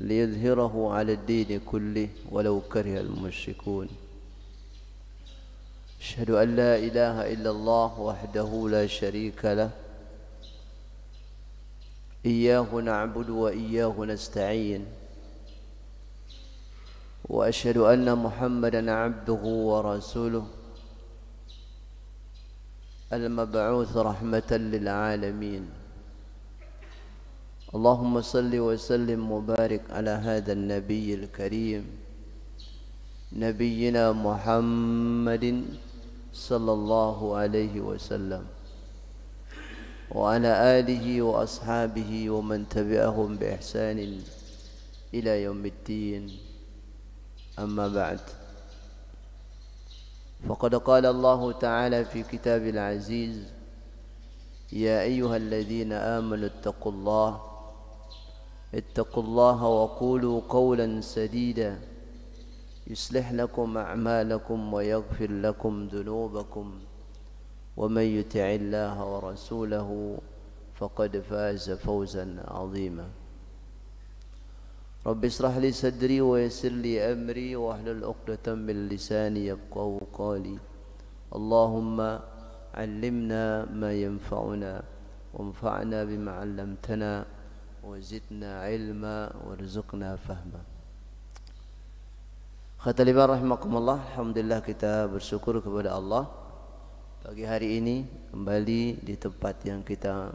ليظهره على الدين كله ولو كره المشركون أشهد أن لا إله إلا الله وحده لا شريك له إياه نعبد وإياه نستعين وأشهد أن محمدا عبده ورسوله المبعوث رحمة للعالمين اللهم صل وسلم وبارك على هذا النبي الكريم نبينا محمد صلى الله عليه وسلم وعلى آله وأصحابه ومن تبعهم بإحسان إلى يوم الدين أما بعد فقد قال الله تعالى في كتاب العزيز يا أيها الذين آمنوا اتقوا الله اتقوا الله وقولوا قولا سديدا يصلح لكم أعمالكم ويغفر لكم ذنوبكم ومن يتع الله ورسوله فقد فاز فوزا عظيما رب اشرح لي صدري ويسر لي أمري واحلل عقدة من لساني يفقه قولي اللهم علمنا ما ينفعنا وانفعنا بما علمتنا وزدنا علما warzuqna fahma Khatalibah rahimakumullah Alhamdulillah kita bersyukur kepada Allah Pagi hari ini kembali di tempat yang kita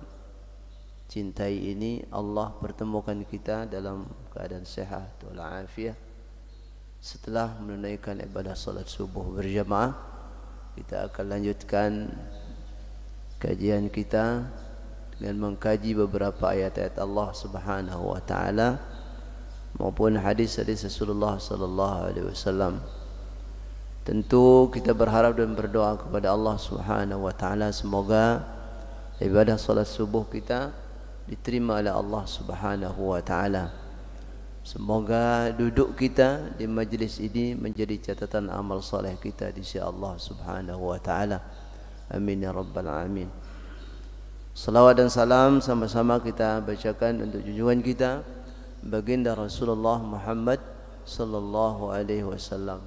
cintai ini Allah pertemukan kita dalam keadaan sehat walafiat Setelah menunaikan ibadah salat subuh berjamaah Kita akan lanjutkan kajian kita dan mengkaji beberapa ayat-ayat Allah Subhanahu wa taala maupun hadis dari Rasulullah sallallahu alaihi wasallam. Tentu kita berharap dan berdoa kepada Allah Subhanahu wa taala semoga ibadah salat subuh kita diterima oleh Allah Subhanahu wa taala. Semoga duduk kita di majlis ini menjadi catatan amal soleh kita di sisi Allah Subhanahu wa taala. Amin ya rabbal alamin. Salawat dan salam sama-sama kita bacakan untuk junjungan kita baginda Rasulullah Muhammad sallallahu alaihi wasallam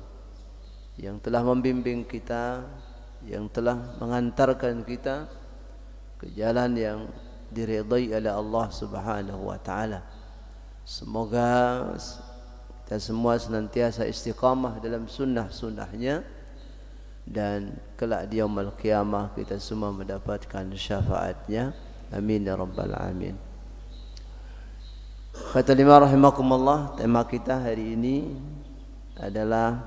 yang telah membimbing kita yang telah mengantarkan kita ke jalan yang diridai oleh Allah Subhanahu wa taala. Semoga kita semua senantiasa istiqamah dalam sunnah-sunnahnya dan kelak di yaumul qiyamah kita semua mendapatkan syafaatnya amin ya rabbal alamin kata lima rahimakumullah tema kita hari ini adalah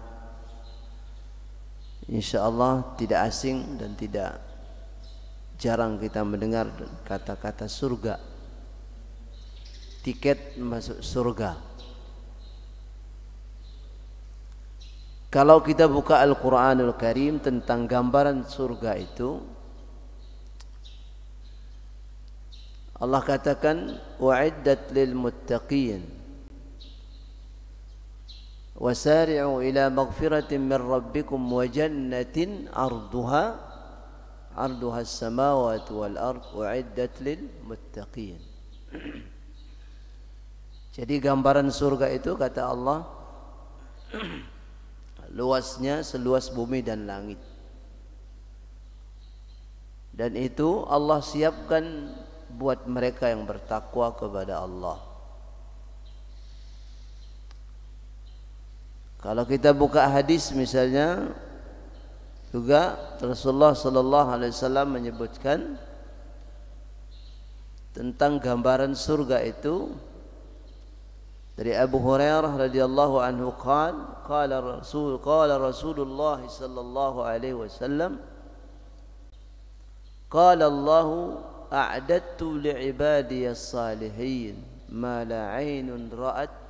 insyaallah tidak asing dan tidak jarang kita mendengar kata-kata surga tiket masuk surga Kalau kita buka Al-Quranul Karim tentang gambaran surga itu Allah katakan wa'iddat lil muttaqin وسارعوا إلى مغفرة من ربكم وجنة أرضها عرضها السماوات والأرض أعدت للمتقين Jadi gambaran surga itu kata Allah luasnya seluas bumi dan langit dan itu Allah siapkan buat mereka yang bertakwa kepada Allah kalau kita buka hadis misalnya juga Rasulullah sallallahu alaihi wasallam menyebutkan tentang gambaran surga itu dari Abu Hurairah radhiyallahu anhu qal qala rasul qala Rasulullah sallallahu alaihi wasallam qala Allah a'dattu li'ibadi as-salihin ma la 'ainun ra'at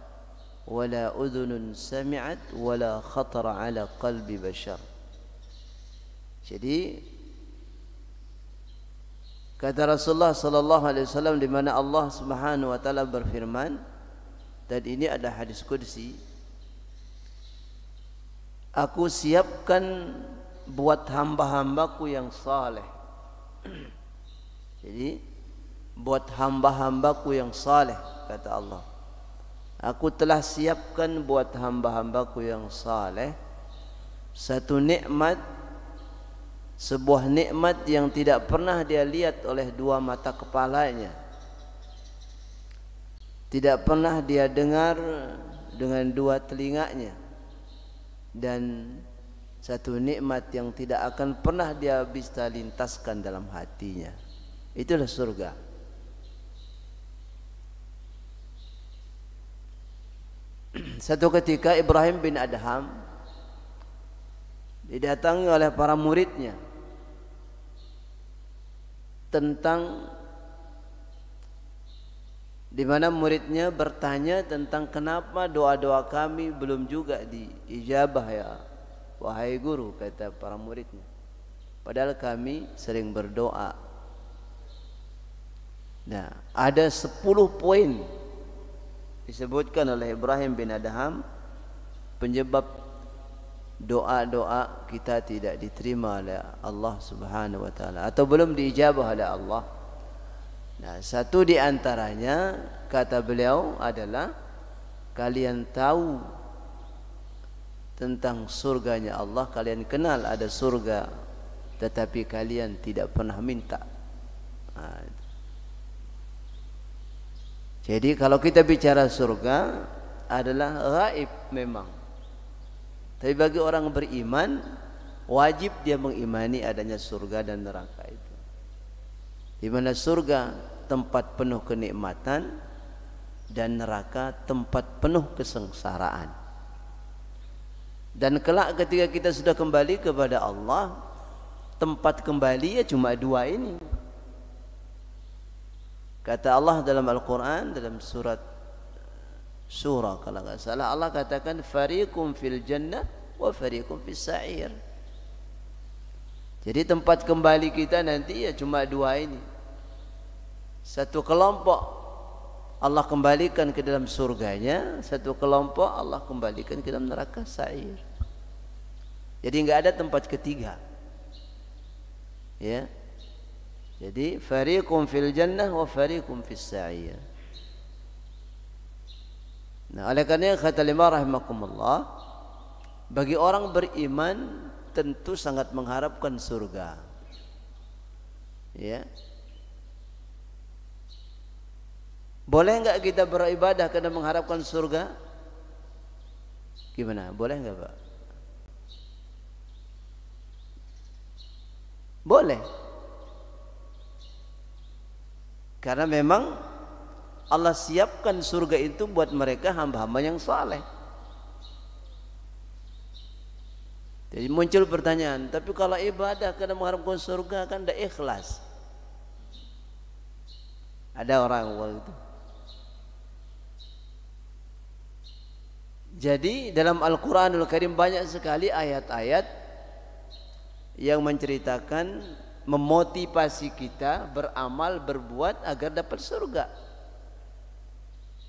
ولا أذن سمعت ولا خطر على قلب بشر jadi kata Rasulullah sallallahu alaihi wasallam di mana Allah Subhanahu wa taala berfirman dan ini adalah hadis kudsi aku siapkan buat hamba-hambaku yang saleh jadi buat hamba-hambaku yang saleh kata Allah aku telah siapkan buat hamba-hambaku yang saleh satu nikmat sebuah nikmat yang tidak pernah dia lihat oleh dua mata kepalanya tidak pernah dia dengar dengan dua telinganya dan satu nikmat yang tidak akan pernah dia bisa lintaskan dalam hatinya itulah surga satu ketika Ibrahim bin Adham didatangi oleh para muridnya tentang di mana muridnya bertanya tentang kenapa doa-doa kami belum juga diijabah ya wahai guru kata para muridnya padahal kami sering berdoa nah ada 10 poin disebutkan oleh Ibrahim bin Adham penyebab doa-doa kita tidak diterima oleh Allah Subhanahu wa taala atau belum diijabah oleh Allah Nah, satu di antaranya kata beliau adalah kalian tahu tentang surganya Allah, kalian kenal ada surga, tetapi kalian tidak pernah minta. Nah, jadi kalau kita bicara surga adalah gaib memang. Tapi bagi orang beriman wajib dia mengimani adanya surga dan neraka. Di mana surga tempat penuh kenikmatan dan neraka tempat penuh kesengsaraan. Dan kelak ketika kita sudah kembali kepada Allah, tempat kembali ya cuma dua ini. Kata Allah dalam Al-Quran dalam surat surah kalau nggak salah Allah katakan fariqum fil jannah wa fariqum fil sa'ir jadi tempat kembali kita nanti ya cuma dua ini. Satu kelompok Allah kembalikan ke dalam surganya, satu kelompok Allah kembalikan ke dalam neraka sair. Jadi nggak ada tempat ketiga. Ya. Jadi fariqun fil jannah wa fariqun fis sa'ir. Nah, oleh karena kata lima rahimakumullah bagi orang beriman tentu sangat mengharapkan surga. Ya. Boleh enggak kita beribadah karena mengharapkan surga? Gimana? Boleh enggak, Pak? Boleh. Karena memang Allah siapkan surga itu buat mereka hamba-hamba yang saleh. Jadi muncul pertanyaan, tapi kalau ibadah karena mengharapkan surga kan tidak ikhlas. Ada orang awal itu. Jadi dalam Al-Quranul Karim banyak sekali ayat-ayat yang menceritakan memotivasi kita beramal berbuat agar dapat surga.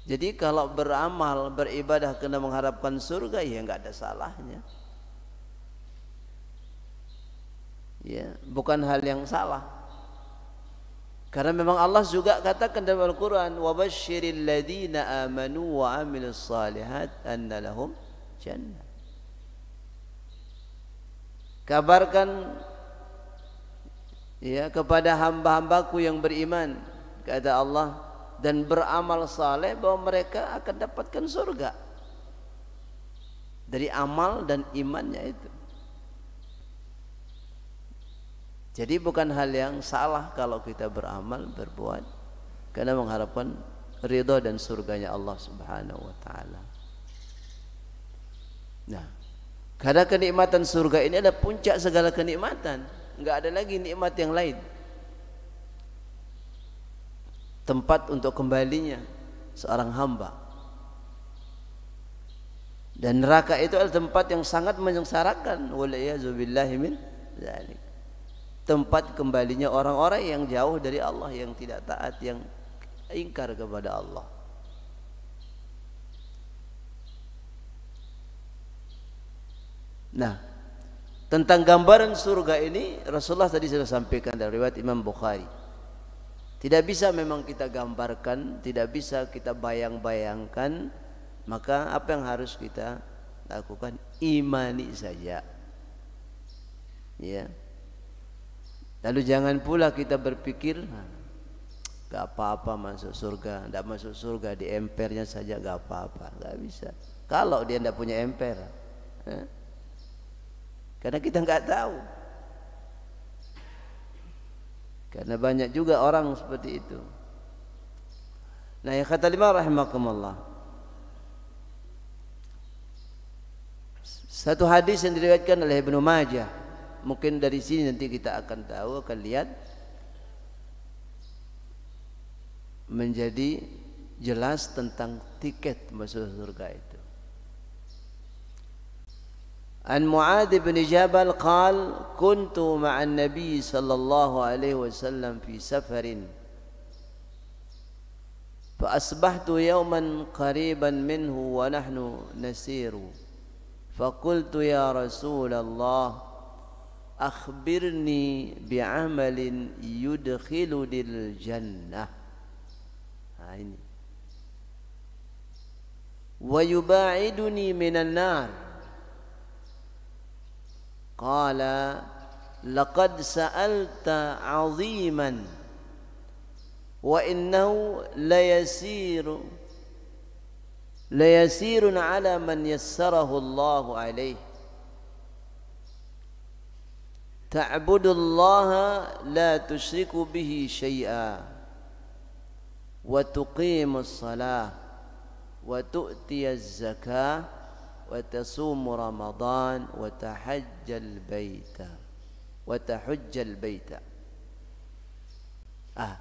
Jadi kalau beramal beribadah karena mengharapkan surga ya nggak ada salahnya. ya bukan hal yang salah karena memang Allah juga katakan dalam Al-Quran wabashiril ladina amanu wa amilus salihat anna jannah kabarkan ya kepada hamba-hambaku yang beriman kata Allah dan beramal saleh bahwa mereka akan dapatkan surga dari amal dan imannya itu Jadi bukan hal yang salah kalau kita beramal, berbuat karena mengharapkan Ridho dan surganya Allah Subhanahu wa taala. Nah, karena kenikmatan surga ini ada puncak segala kenikmatan, enggak ada lagi nikmat yang lain. Tempat untuk kembalinya seorang hamba. Dan neraka itu adalah tempat yang sangat menyengsarakan. Waliyazubillahi min dzalik tempat kembalinya orang-orang yang jauh dari Allah yang tidak taat yang ingkar kepada Allah Nah, tentang gambaran surga ini Rasulullah tadi sudah sampaikan dari riwayat Imam Bukhari. Tidak bisa memang kita gambarkan, tidak bisa kita bayang-bayangkan, maka apa yang harus kita lakukan imani saja. Ya. Lalu jangan pula kita berpikir Gak apa-apa masuk surga Gak masuk surga di empernya saja gak apa-apa Gak bisa Kalau dia tidak punya emper eh? Karena kita nggak tahu Karena banyak juga orang seperti itu Nah yang kata lima rahimakumullah Satu hadis yang diriwayatkan oleh Ibnu Majah mungkin dari sini nanti kita akan tahu akan lihat menjadi jelas tentang tiket masuk surga itu. An Muad bin Jabal qal kuntu ma'an Nabi sallallahu alaihi wasallam fi safarin فأصبحت يوما قريبا منه ونحن نسير فقلت يا رسول الله أخبرني بعمل يدخلني الجنة ini wa yubaiduni minan nar qala laqad sa'alta 'aziman wa innahu layasiru layasirun 'ala man yassarahu Allahu 'alaihi تعبد الله لا تشرك به شيئا وتقيم الصلاة وتؤتي الزكاة وتصوم رمضان وتحج البيت وتحج البيت ah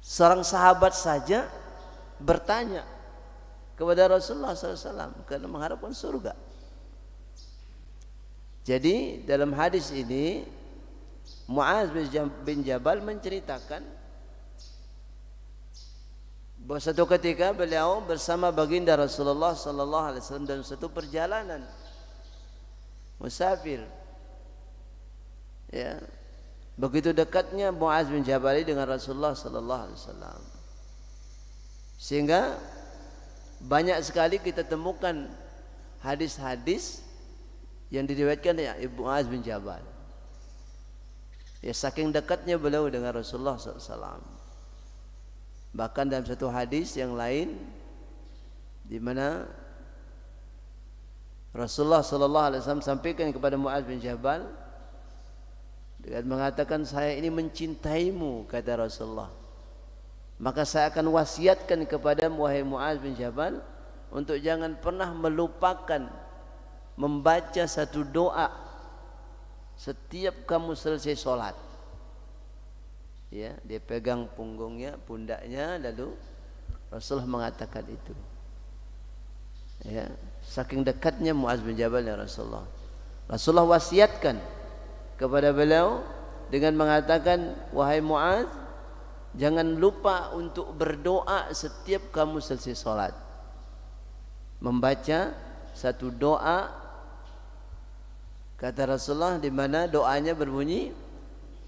seorang sahabat saja bertanya kepada Rasulullah SAW karena mengharapkan surga Jadi dalam hadis ini Muaz bin Jabal menceritakan bahwa satu ketika beliau bersama baginda Rasulullah sallallahu alaihi wasallam dalam satu perjalanan musafir. Ya. Begitu dekatnya Muaz bin Jabal dengan Rasulullah sallallahu alaihi wasallam. Sehingga banyak sekali kita temukan hadis-hadis yang diriwayatkan ya Ibnu Az bin Jabal. Ya saking dekatnya beliau dengan Rasulullah SAW. Bahkan dalam satu hadis yang lain di mana Rasulullah sallallahu alaihi wasallam sampaikan kepada Muaz bin Jabal dengan mengatakan saya ini mencintaimu kata Rasulullah. Maka saya akan wasiatkan kepada wahai Muaz bin Jabal untuk jangan pernah melupakan membaca satu doa setiap kamu selesai sholat ya dia pegang punggungnya pundaknya lalu Rasulullah mengatakan itu ya saking dekatnya Muaz bin Jabal Rasulullah Rasulullah wasiatkan kepada beliau dengan mengatakan wahai Muaz jangan lupa untuk berdoa setiap kamu selesai sholat membaca satu doa Kata Rasulullah di mana doanya berbunyi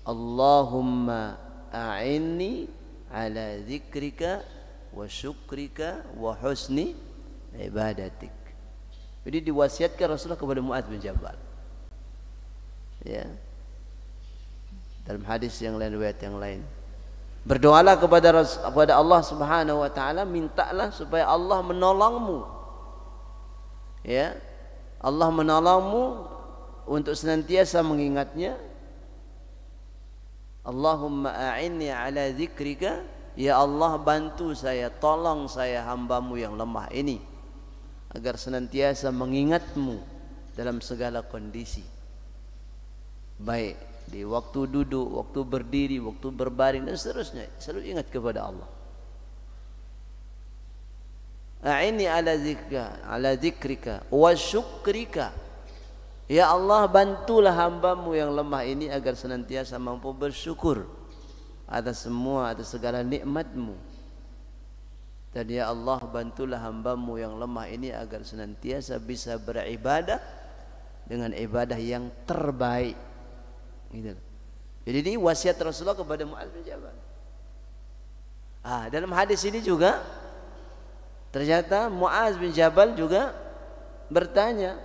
Allahumma a'inni ala zikrika wa syukrika wa husni ibadatik. Jadi diwasiatkan Rasulullah kepada Mu'ad bin Jabal. Ya. Dalam hadis yang lain riwayat yang lain. Berdoalah kepada kepada Allah Subhanahu wa taala, mintalah supaya Allah menolongmu. Ya. Allah menolongmu untuk senantiasa mengingatnya Allahumma a'inni ala zikrika Ya Allah bantu saya Tolong saya hambamu yang lemah ini Agar senantiasa mengingatmu Dalam segala kondisi Baik di waktu duduk, waktu berdiri, waktu berbaring dan seterusnya Selalu ingat kepada Allah A'inni ala zikrika ala zikrika wa syukrika Ya Allah bantulah hambamu yang lemah ini agar senantiasa mampu bersyukur atas semua atas segala nikmatmu. Dan ya Allah bantulah hambamu yang lemah ini agar senantiasa bisa beribadah dengan ibadah yang terbaik. Gitu. Jadi ini wasiat Rasulullah kepada Muaz bin Jabal. Ah, dalam hadis ini juga ternyata Muaz bin Jabal juga bertanya,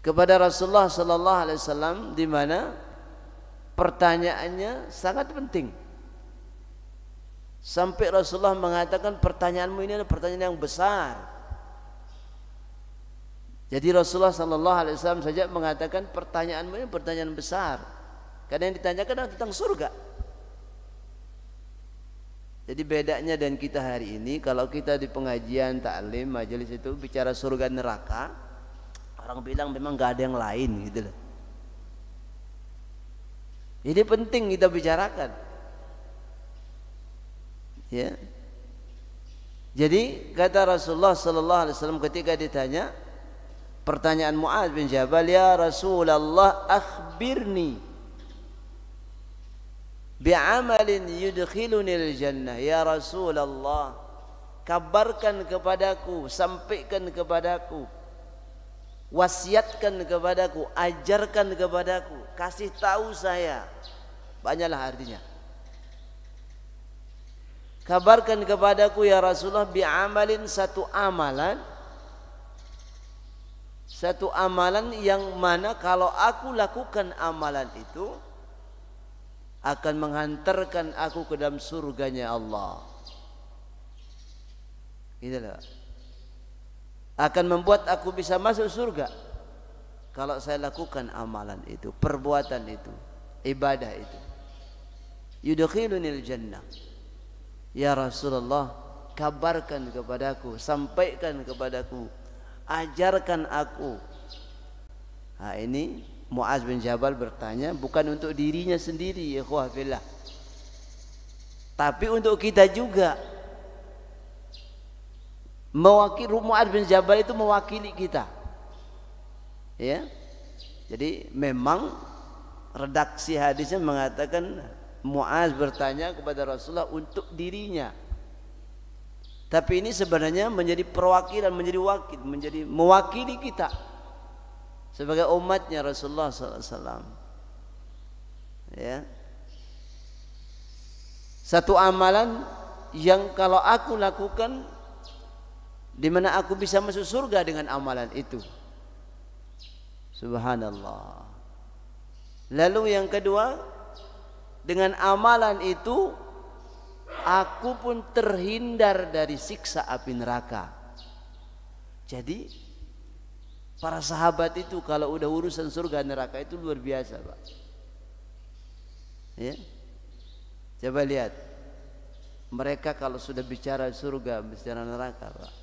kepada Rasulullah sallallahu alaihi wasallam di mana pertanyaannya sangat penting. Sampai Rasulullah mengatakan pertanyaanmu ini adalah pertanyaan yang besar. Jadi Rasulullah sallallahu alaihi wasallam saja mengatakan pertanyaanmu ini pertanyaan besar. Karena yang ditanyakan adalah tentang surga. Jadi bedanya dan kita hari ini kalau kita di pengajian, taklim, majelis itu bicara surga neraka, orang bilang memang gak ada yang lain gitu loh ini penting kita bicarakan ya jadi kata Rasulullah sallallahu alaihi wasallam ketika ditanya pertanyaan Muaz bin Jabal ya Rasulullah akhbirni bi'amalin al jannah ya Rasulullah kabarkan kepadaku sampaikan kepadaku wasiatkan kepadaku, ajarkan kepadaku, kasih tahu saya. Banyaklah artinya. Kabarkan kepadaku ya Rasulullah amalin satu amalan satu amalan yang mana kalau aku lakukan amalan itu akan menghantarkan aku ke dalam surganya Allah. Gitu loh akan membuat aku bisa masuk surga kalau saya lakukan amalan itu, perbuatan itu, ibadah itu. Yudkhilunil jannah. Ya Rasulullah, kabarkan kepadaku, sampaikan kepadaku, ajarkan aku. Nah, ini Muaz bin Jabal bertanya bukan untuk dirinya sendiri ya fillah. Tapi untuk kita juga mewakili Mu'ad bin Jabal itu mewakili kita ya jadi memang redaksi hadisnya mengatakan Mu'az bertanya kepada Rasulullah untuk dirinya tapi ini sebenarnya menjadi perwakilan menjadi wakil menjadi mewakili kita sebagai umatnya Rasulullah SAW ya satu amalan yang kalau aku lakukan di mana aku bisa masuk surga dengan amalan itu. Subhanallah. Lalu yang kedua, dengan amalan itu aku pun terhindar dari siksa api neraka. Jadi para sahabat itu kalau udah urusan surga neraka itu luar biasa, Pak. Ya. Coba lihat. Mereka kalau sudah bicara surga, bicara neraka, Pak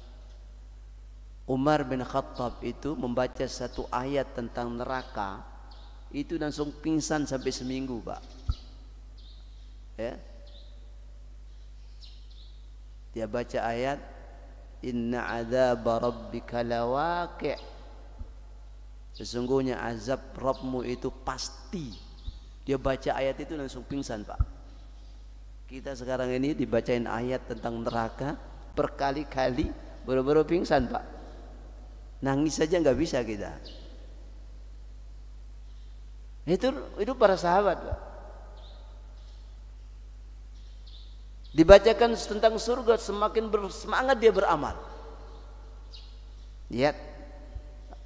Umar bin Khattab itu membaca satu ayat tentang neraka itu langsung pingsan sampai seminggu, Pak. Ya. Dia baca ayat Inna azab rabbika lawaqi'. Sesungguhnya azab Rabbmu itu pasti. Dia baca ayat itu langsung pingsan, Pak. Kita sekarang ini dibacain ayat tentang neraka berkali-kali, baru-baru pingsan, Pak. Nangis saja nggak bisa kita. Itu itu para sahabat, Dibacakan tentang surga semakin bersemangat dia beramal. Lihat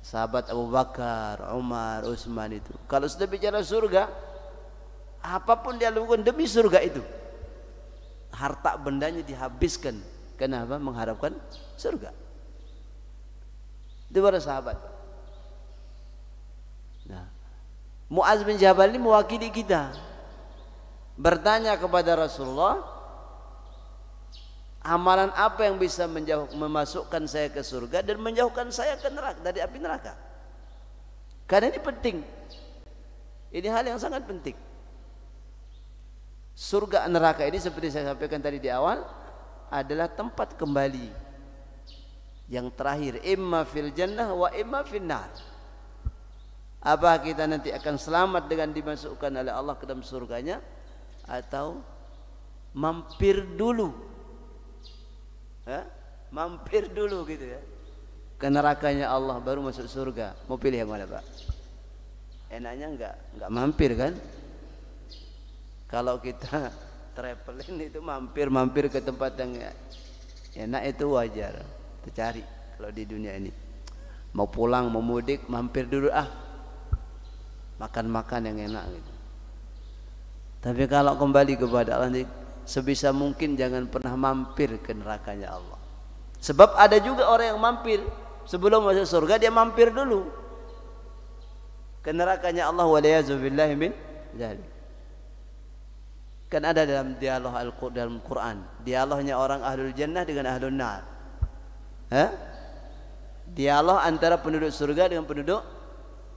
sahabat Abu Bakar, Umar, Utsman itu. Kalau sudah bicara surga, apapun dia lakukan demi surga itu. Harta bendanya dihabiskan. Kenapa? Mengharapkan surga. Itu para sahabat. Nah, Muaz bin Jabal ini mewakili kita. Bertanya kepada Rasulullah, amalan apa yang bisa menjauh, memasukkan saya ke surga dan menjauhkan saya ke neraka dari api neraka? Karena ini penting. Ini hal yang sangat penting. Surga neraka ini seperti saya sampaikan tadi di awal adalah tempat kembali yang terakhir imma fil jannah wa imma fil apa kita nanti akan selamat dengan dimasukkan oleh Allah ke dalam surganya atau mampir dulu ha? mampir dulu gitu ya ke nerakanya Allah baru masuk surga mau pilih yang mana Pak enaknya enggak enggak mampir kan kalau kita traveling itu mampir-mampir ke tempat yang enak itu wajar kita cari kalau di dunia ini. Mau pulang, mau mudik, mampir dulu ah. Makan-makan yang enak gitu. Tapi kalau kembali kepada Allah sebisa mungkin jangan pernah mampir ke nerakanya Allah. Sebab ada juga orang yang mampir sebelum masuk surga dia mampir dulu ke nerakanya Allah waliyazubillahi min Kan ada dalam dialog Al-Qur'an, dialognya orang ahlul jannah dengan ahlul nar. Hah? Dialog antara penduduk surga dengan penduduk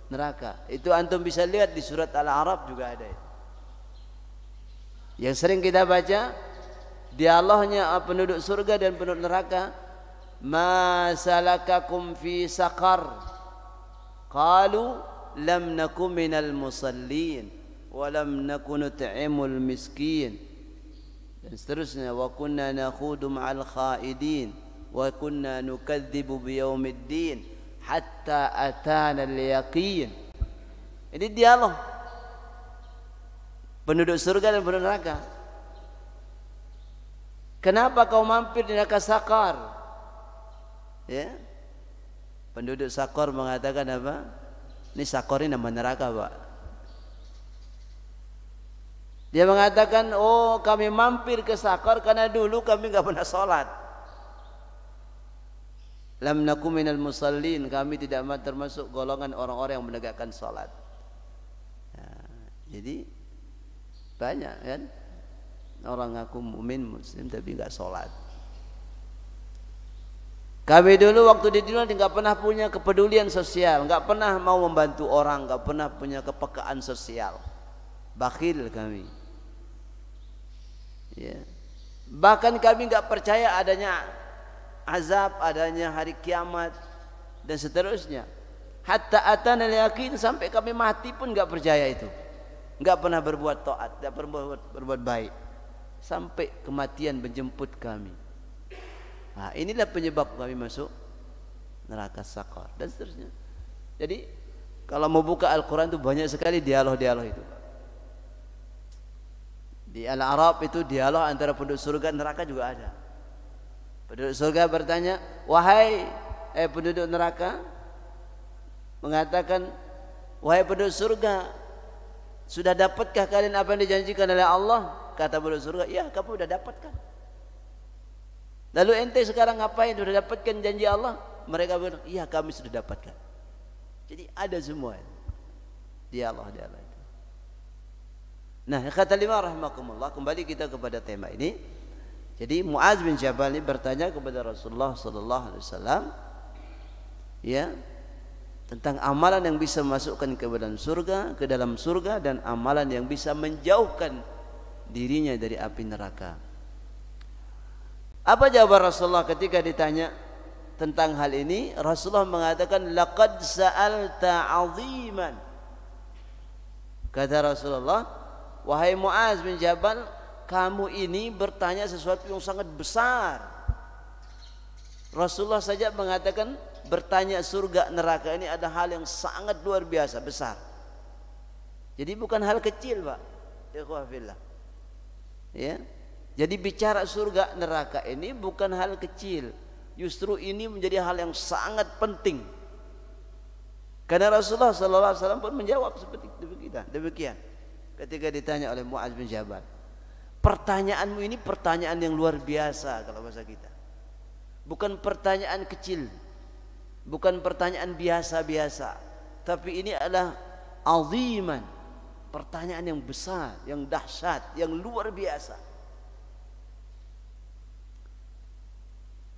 neraka. Itu antum bisa lihat di surat Al-Arab juga ada Yang sering kita baca dialognya eh, penduduk surga dan penduduk neraka. Masalakakum fi saqar. Qalu lam nakum minal musallin wa lam nakun miskin. Dan seterusnya wa kunna nakhudu ma'al khaidin wa kunna nukadzibu biyaumiddin hatta atana al-yaqin. Ini dialog penduduk surga dan penduduk neraka. Kenapa kau mampir di neraka Sakar? Ya. Penduduk Sakar mengatakan apa? Ini Sakar ini nama neraka, Pak. Dia mengatakan, oh kami mampir ke Sakar karena dulu kami nggak pernah sholat. Lam naku minal musallin, kami tidak termasuk golongan orang-orang yang menegakkan sholat Ya, jadi banyak kan orang ngaku mumin muslim tapi nggak sholat kami dulu waktu di dunia nggak pernah punya kepedulian sosial nggak pernah mau membantu orang nggak pernah punya kepekaan sosial bakhil kami ya. bahkan kami nggak percaya adanya azab, adanya hari kiamat dan seterusnya. Hatta atana yakin sampai kami mati pun nggak percaya itu. nggak pernah berbuat taat, nggak pernah berbuat, berbuat baik. Sampai kematian menjemput kami. Nah, inilah penyebab kami masuk neraka sakar dan seterusnya. Jadi kalau mau buka Al-Quran itu banyak sekali dialog-dialog itu. Di Al-Arab itu dialog antara penduduk surga dan neraka juga ada. Penduduk surga bertanya, wahai eh penduduk neraka mengatakan, wahai penduduk surga, sudah dapatkah kalian apa yang dijanjikan oleh Allah? Kata penduduk surga, ya kamu sudah dapatkan. Lalu ente sekarang ngapain? Sudah dapatkan janji Allah? Mereka bilang, iya kami sudah dapatkan. Jadi ada semua. Dia Allah, dia Allah. Nah, kata lima rahmakumullah, kembali kita kepada tema ini. Jadi Muaz bin Jabal ini bertanya kepada Rasulullah sallallahu alaihi wasallam ya tentang amalan yang bisa memasukkan ke dalam surga, ke dalam surga dan amalan yang bisa menjauhkan dirinya dari api neraka. Apa jawaban Rasulullah ketika ditanya tentang hal ini? Rasulullah mengatakan laqad sa'alta 'aziman. Kata Rasulullah, wahai Muaz bin Jabal, kamu ini bertanya sesuatu yang sangat besar. Rasulullah saja mengatakan bertanya surga neraka ini ada hal yang sangat luar biasa besar. Jadi bukan hal kecil, Pak. Ya. Jadi bicara surga neraka ini bukan hal kecil. Justru ini menjadi hal yang sangat penting. Karena Rasulullah sallallahu alaihi wasallam pun menjawab seperti demikian, demikian ketika ditanya oleh Muaz bin Jabal. Pertanyaanmu ini pertanyaan yang luar biasa kalau bahasa kita. Bukan pertanyaan kecil, bukan pertanyaan biasa-biasa, tapi ini adalah aziman, pertanyaan yang besar, yang dahsyat, yang luar biasa.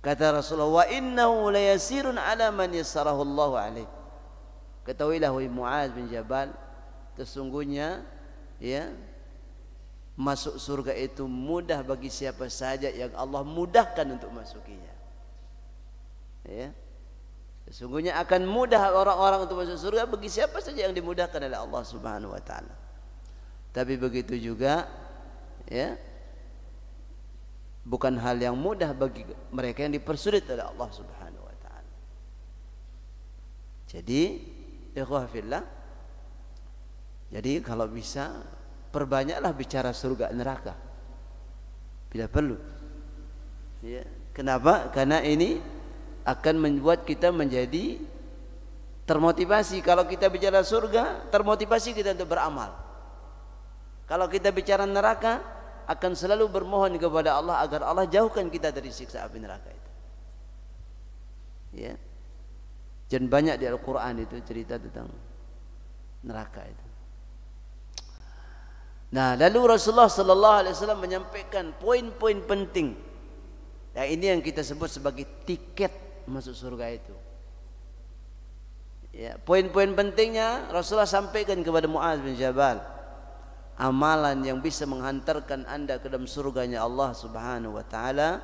Kata Rasulullah, "Wa innahu layasirun 'ala man yassarahu Allah 'alaih." Ketahuilah wahai Muaz bin Jabal, sesungguhnya ya Masuk surga itu mudah bagi siapa saja yang Allah mudahkan untuk masukinya. Ya. Sesungguhnya akan mudah orang-orang untuk masuk surga bagi siapa saja yang dimudahkan oleh Allah Subhanahu wa taala. Tapi begitu juga ya bukan hal yang mudah bagi mereka yang dipersulit oleh Allah Subhanahu wa taala. Jadi ikhwah fillah jadi kalau bisa perbanyaklah bicara surga neraka bila perlu ya. kenapa karena ini akan membuat kita menjadi termotivasi kalau kita bicara surga termotivasi kita untuk beramal kalau kita bicara neraka akan selalu bermohon kepada Allah agar Allah jauhkan kita dari siksa api neraka itu ya dan banyak di Al-Quran itu cerita tentang neraka itu Nah, lalu Rasulullah sallallahu alaihi wasallam menyampaikan poin-poin penting. Ya, ini yang kita sebut sebagai tiket masuk surga itu. Ya, poin-poin pentingnya Rasulullah sampaikan kepada Muaz bin Jabal. Amalan yang bisa menghantarkan Anda ke dalam surganya Allah Subhanahu wa taala.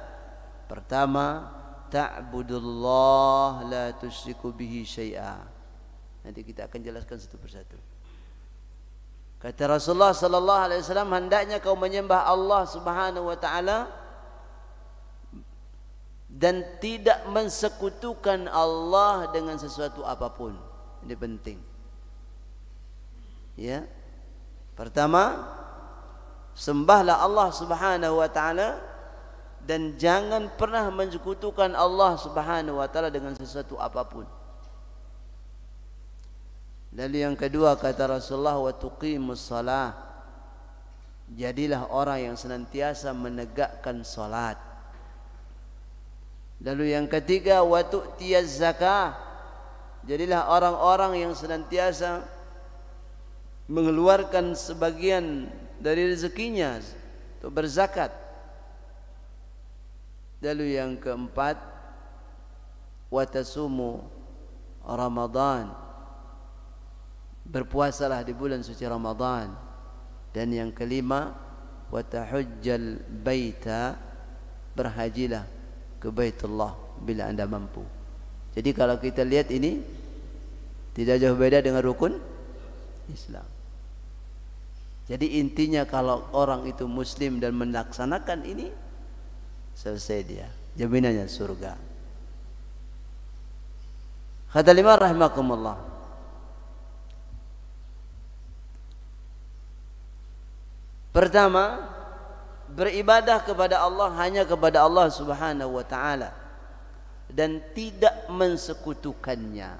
Pertama, ta'budullah la tusyriku bihi syai'a. Nanti kita akan jelaskan satu persatu. Kata Rasulullah sallallahu alaihi wasallam hendaknya kau menyembah Allah Subhanahu wa taala dan tidak mensekutukan Allah dengan sesuatu apapun. Ini penting. Ya. Pertama, sembahlah Allah Subhanahu wa taala dan jangan pernah mensekutukan Allah Subhanahu wa taala dengan sesuatu apapun. Lalu yang kedua kata Rasulullah wa tuqimus salah. Jadilah orang yang senantiasa menegakkan salat. Lalu yang ketiga wa tu'tiyaz zakah. Jadilah orang-orang yang senantiasa mengeluarkan sebagian dari rezekinya untuk berzakat. Lalu yang keempat wa tasumu Ramadan berpuasalah di bulan suci Ramadan dan yang kelima baita berhajilah ke Baitullah bila anda mampu jadi kalau kita lihat ini tidak jauh beda dengan rukun Islam jadi intinya kalau orang itu muslim dan melaksanakan ini selesai dia jaminannya surga kata rahimakumullah Pertama, beribadah kepada Allah hanya kepada Allah Subhanahu wa taala dan tidak mensekutukannya.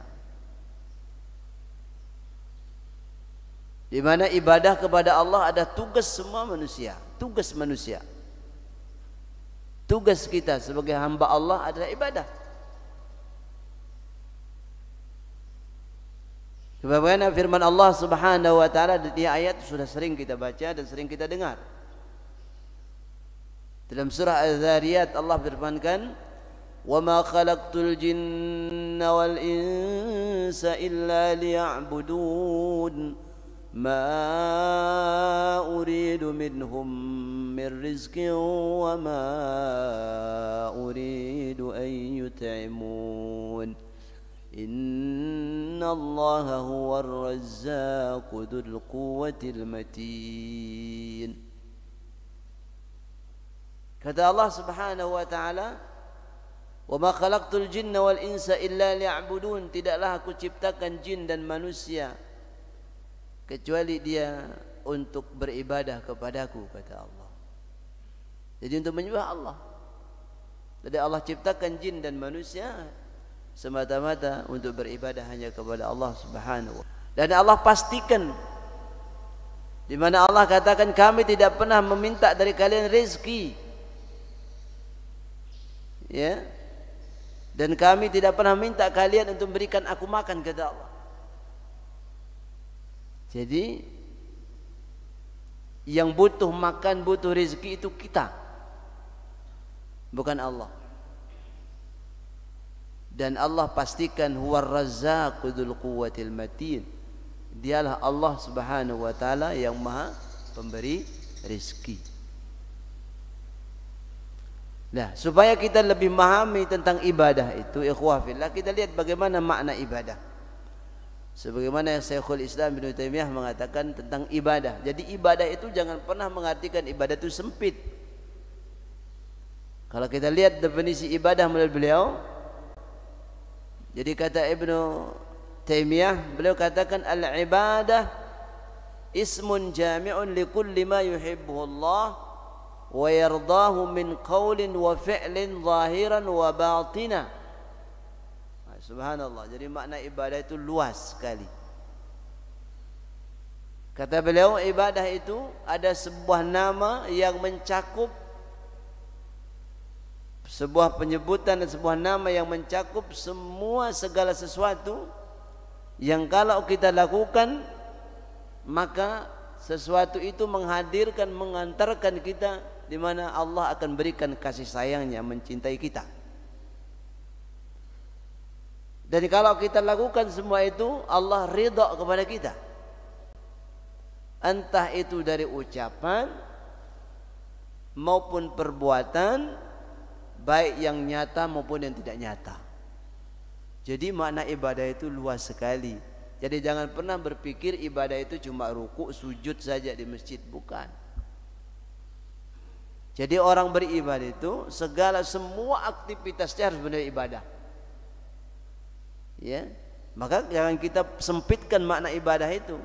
Di mana ibadah kepada Allah ada tugas semua manusia, tugas manusia. Tugas kita sebagai hamba Allah adalah ibadah. Sebabnya firman Allah Subhanahu wa taala di ayat sudah sering kita baca dan sering kita dengar. Dalam surah Az-Zariyat Allah firmankan, "Wa ma khalaqtul jinna wal insa illa liya'budun." Ma uridu minhum min rizqin wa ma uridu an إن الله هو الرزاق ذو القوة المتين Kata Allah Subhanahu wa taala, "Wa ma khalaqtul jinna wal insa Tidaklah aku ciptakan jin dan manusia kecuali dia untuk beribadah kepadaku, kata Allah. Jadi untuk menyembah Allah. Jadi Allah ciptakan jin dan manusia semata-mata untuk beribadah hanya kepada Allah Subhanahu wa dan Allah pastikan di mana Allah katakan kami tidak pernah meminta dari kalian rezeki ya dan kami tidak pernah minta kalian untuk berikan aku makan ke Allah jadi yang butuh makan butuh rezeki itu kita bukan Allah dan Allah pastikan huwar razzaqu quwwatil matin dialah Allah Subhanahu wa taala yang maha pemberi rezeki nah supaya kita lebih memahami tentang ibadah itu ikhwah fillah kita lihat bagaimana makna ibadah sebagaimana yang Syekhul Islam Ibnu Taimiyah mengatakan tentang ibadah jadi ibadah itu jangan pernah mengartikan ibadah itu sempit kalau kita lihat definisi ibadah menurut beliau jadi kata Ibnu Taimiyah, beliau katakan al-ibadah ismun jami'un li kulli ma yuhibbuhu Allah wa yardahu min qawlin wa fi'lin zahiran wa batina. Nah, subhanallah. Jadi makna ibadah itu luas sekali. Kata beliau ibadah itu ada sebuah nama yang mencakup sebuah penyebutan dan sebuah nama yang mencakup semua segala sesuatu yang kalau kita lakukan maka sesuatu itu menghadirkan mengantarkan kita di mana Allah akan berikan kasih sayangnya mencintai kita dan kalau kita lakukan semua itu Allah ridha kepada kita entah itu dari ucapan maupun perbuatan baik yang nyata maupun yang tidak nyata. Jadi makna ibadah itu luas sekali. Jadi jangan pernah berpikir ibadah itu cuma ruku, sujud saja di masjid, bukan. Jadi orang beribadah itu segala semua aktivitasnya harus benar ibadah. Ya. Maka jangan kita sempitkan makna ibadah itu.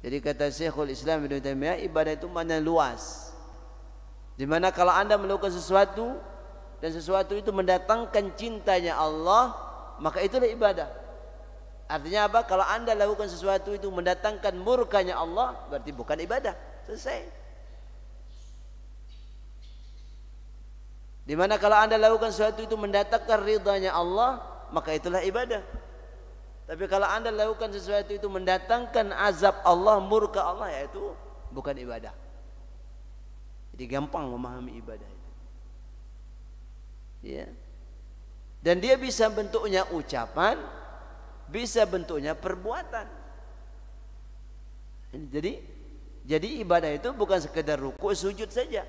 Jadi kata Syekhul Islam Ibn Taimiyah ibadah itu makna luas. Dimana kalau anda melakukan sesuatu dan sesuatu itu mendatangkan cintanya Allah, maka itulah ibadah. Artinya apa? Kalau anda lakukan sesuatu itu mendatangkan murkanya Allah, berarti bukan ibadah. Selesai. Dimana kalau anda lakukan sesuatu itu mendatangkan ridhanya Allah, maka itulah ibadah. Tapi kalau anda lakukan sesuatu itu mendatangkan azab Allah, murka Allah, yaitu bukan ibadah. Jadi gampang memahami ibadah itu. Ya. Dan dia bisa bentuknya ucapan, bisa bentuknya perbuatan. Jadi jadi ibadah itu bukan sekedar ruku sujud saja.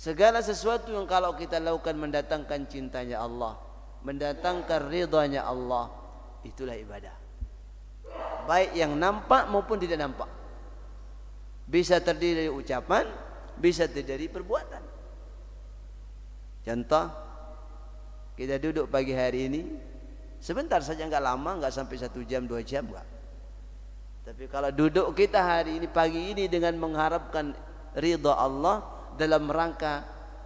Segala sesuatu yang kalau kita lakukan mendatangkan cintanya Allah, mendatangkan ridhanya Allah, itulah ibadah. Baik yang nampak maupun tidak nampak. Bisa terdiri dari ucapan, bisa terdiri dari perbuatan. Contoh, kita duduk pagi hari ini, sebentar saja nggak lama, nggak sampai satu jam, dua jam nggak. Tapi kalau duduk kita hari ini pagi ini dengan mengharapkan ridho Allah dalam rangka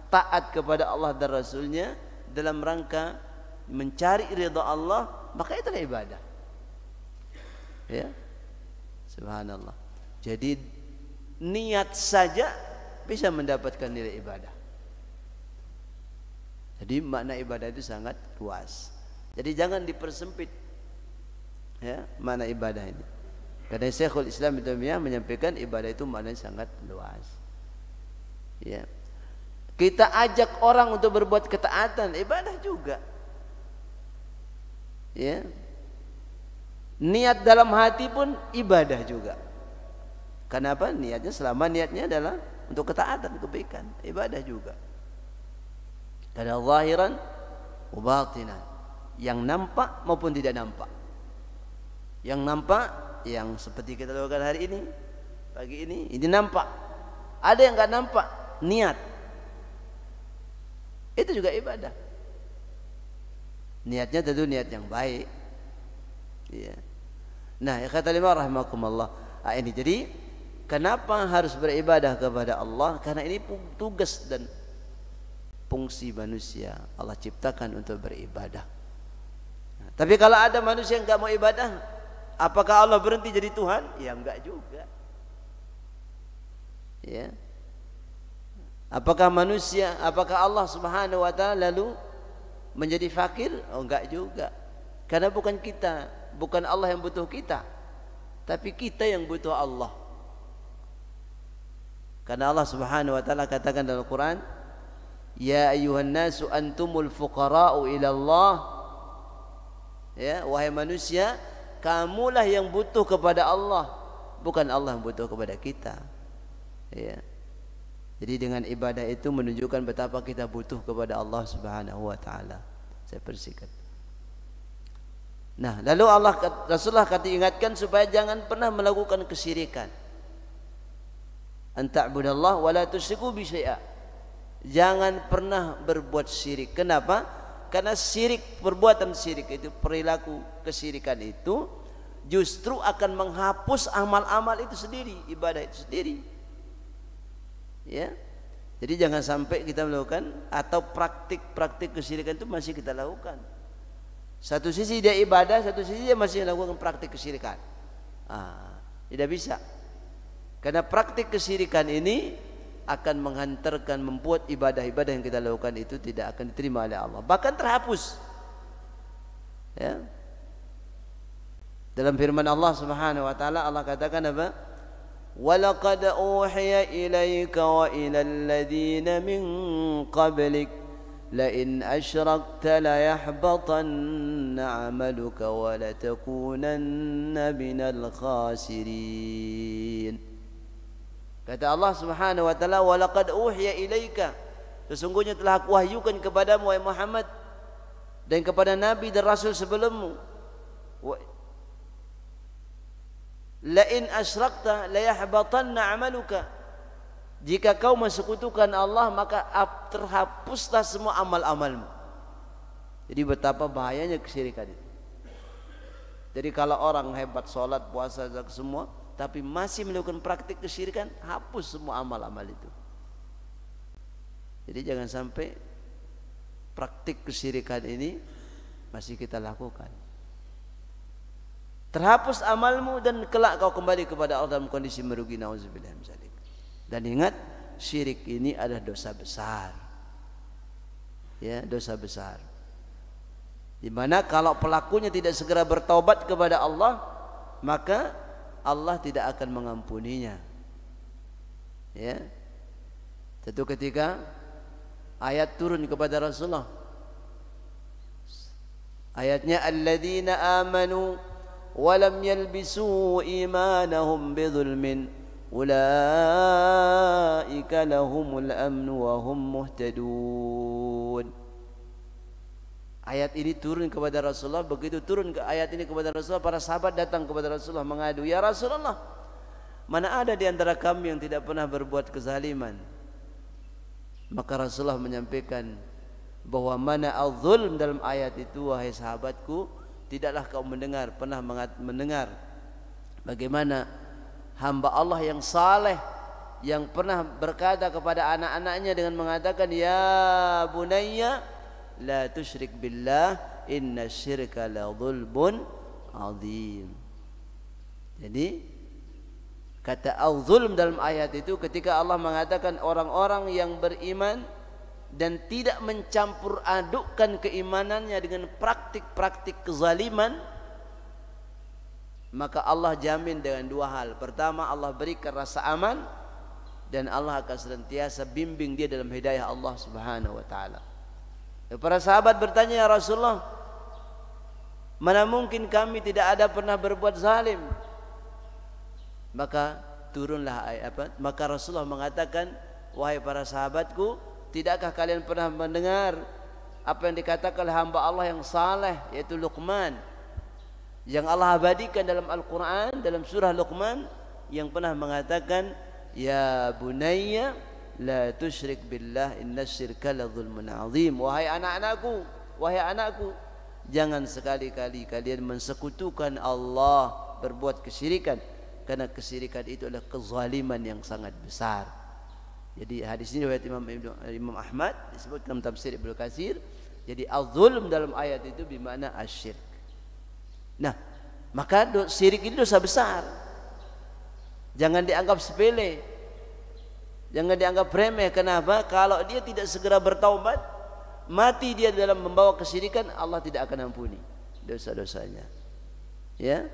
taat kepada Allah dan Rasulnya, dalam rangka mencari ridho Allah, maka itu ibadah. Ya, Subhanallah. Jadi niat saja bisa mendapatkan nilai ibadah. Jadi makna ibadah itu sangat luas. Jadi jangan dipersempit ya, makna ibadah ini. Karena Syekhul Islam Ibnu Taimiyah menyampaikan ibadah itu maknanya sangat luas. Ya. Kita ajak orang untuk berbuat ketaatan, ibadah juga. Ya. Niat dalam hati pun ibadah juga. Karena apa? Niatnya selama niatnya adalah untuk ketaatan, kebaikan, ibadah juga. Karena zahiran ubatinan. Yang nampak maupun tidak nampak. Yang nampak yang seperti kita lakukan hari ini pagi ini ini nampak. Ada yang nggak nampak niat. Itu juga ibadah. Niatnya tentu niat yang baik. Ya. Nah, yang kata lima rahimakumullah. Nah, ini jadi Kenapa harus beribadah kepada Allah? Karena ini tugas dan fungsi manusia Allah ciptakan untuk beribadah. Nah, tapi kalau ada manusia yang nggak mau ibadah, apakah Allah berhenti jadi Tuhan? Ya enggak juga. Ya. Apakah manusia, apakah Allah Subhanahu wa taala lalu menjadi fakir? Oh enggak juga. Karena bukan kita, bukan Allah yang butuh kita, tapi kita yang butuh Allah. Karena Allah Subhanahu wa taala katakan dalam Al-Qur'an, "Ya ayuhan nasu antumul fuqara'u ila Allah." Ya, wahai manusia, kamulah yang butuh kepada Allah, bukan Allah yang butuh kepada kita. Ya. Jadi dengan ibadah itu menunjukkan betapa kita butuh kepada Allah Subhanahu wa taala. Saya bersihkan. Nah, lalu Allah Rasulullah kata ingatkan supaya jangan pernah melakukan kesyirikan anta'budallah wa la tusyriku bi syai'a. Jangan pernah berbuat syirik. Kenapa? Karena syirik, perbuatan syirik itu perilaku kesyirikan itu justru akan menghapus amal-amal itu sendiri, ibadah itu sendiri. Ya. Jadi jangan sampai kita melakukan atau praktik-praktik kesyirikan itu masih kita lakukan. Satu sisi dia ibadah, satu sisi dia masih melakukan praktik kesyirikan. Ah, tidak bisa. Karena praktik kesyirikan ini akan menghantarkan membuat ibadah-ibadah yang kita lakukan itu tidak akan diterima oleh Allah, bahkan terhapus. Ya. Dalam firman Allah Subhanahu wa taala Allah katakan apa? Walaqad uhiya ilaika wa ilal ladzina min qablik لئن أشركت ليحبطن عملك ولتكونن من الخاسرين Kata Allah Subhanahu wa taala, "Wa laqad uhiya ilaika" Sesungguhnya telah aku wahyukan kepadamu wahai Muhammad dan kepada nabi dan rasul sebelummu. La in asyrakta la yahbatanna 'amaluka. Jika kau mensekutukan Allah maka terhapuslah semua amal-amalmu. Jadi betapa bahayanya kesyirikan itu. Jadi kalau orang hebat salat, puasa, zakat semua, tapi masih melakukan praktik kesyirikan hapus semua amal-amal itu jadi jangan sampai praktik kesyirikan ini masih kita lakukan terhapus amalmu dan kelak kau kembali kepada Allah dalam kondisi merugi nauzubillah dan ingat syirik ini adalah dosa besar ya dosa besar di mana kalau pelakunya tidak segera bertobat kepada Allah maka Allah tidak akan mengampuninya. Ya. Satu ketika ayat turun kepada Rasulullah. Ayatnya alladzina amanu wa lam yalbisu imanahum bidzulmin ulaika lahumul amn wa hum muhtadun. Ayat ini turun kepada Rasulullah, begitu turun ke ayat ini kepada Rasulullah, para sahabat datang kepada Rasulullah mengadu, "Ya Rasulullah, mana ada di antara kami yang tidak pernah berbuat kezaliman?" Maka Rasulullah menyampaikan bahwa mana al-zulm dalam ayat itu wahai sahabatku, tidaklah kau mendengar pernah mendengar bagaimana hamba Allah yang saleh yang pernah berkata kepada anak-anaknya dengan mengatakan ya bunayya la tusyrik billah inna syirka la zulmun azim jadi kata al-zulm dalam ayat itu ketika Allah mengatakan orang-orang yang beriman dan tidak mencampur adukkan keimanannya dengan praktik-praktik kezaliman maka Allah jamin dengan dua hal pertama Allah berikan rasa aman dan Allah akan senantiasa bimbing dia dalam hidayah Allah Subhanahu wa taala Eh, para sahabat bertanya ya Rasulullah, mana mungkin kami tidak ada pernah berbuat zalim? Maka turunlah ayat apa? Maka Rasulullah mengatakan, wahai para sahabatku, tidakkah kalian pernah mendengar apa yang dikatakan oleh hamba Allah yang saleh yaitu Luqman yang Allah abadikan dalam Al-Qur'an dalam surah Luqman yang pernah mengatakan ya bunayya la tusyrik billah inna syirka la zulmun azim wahai anak-anakku wahai anakku jangan sekali-kali kalian mensekutukan Allah berbuat kesyirikan karena kesyirikan itu adalah kezaliman yang sangat besar jadi hadis ini riwayat Imam Ibn, Imam Ahmad disebut dalam tafsir Ibnu Katsir jadi az-zulm dalam ayat itu bermakna asyirk nah maka do, syirik itu dosa besar jangan dianggap sepele Jangan dianggap remeh. Kenapa? Kalau dia tidak segera bertaubat, mati dia dalam membawa kesirikan, Allah tidak akan ampuni dosa-dosanya. Ya.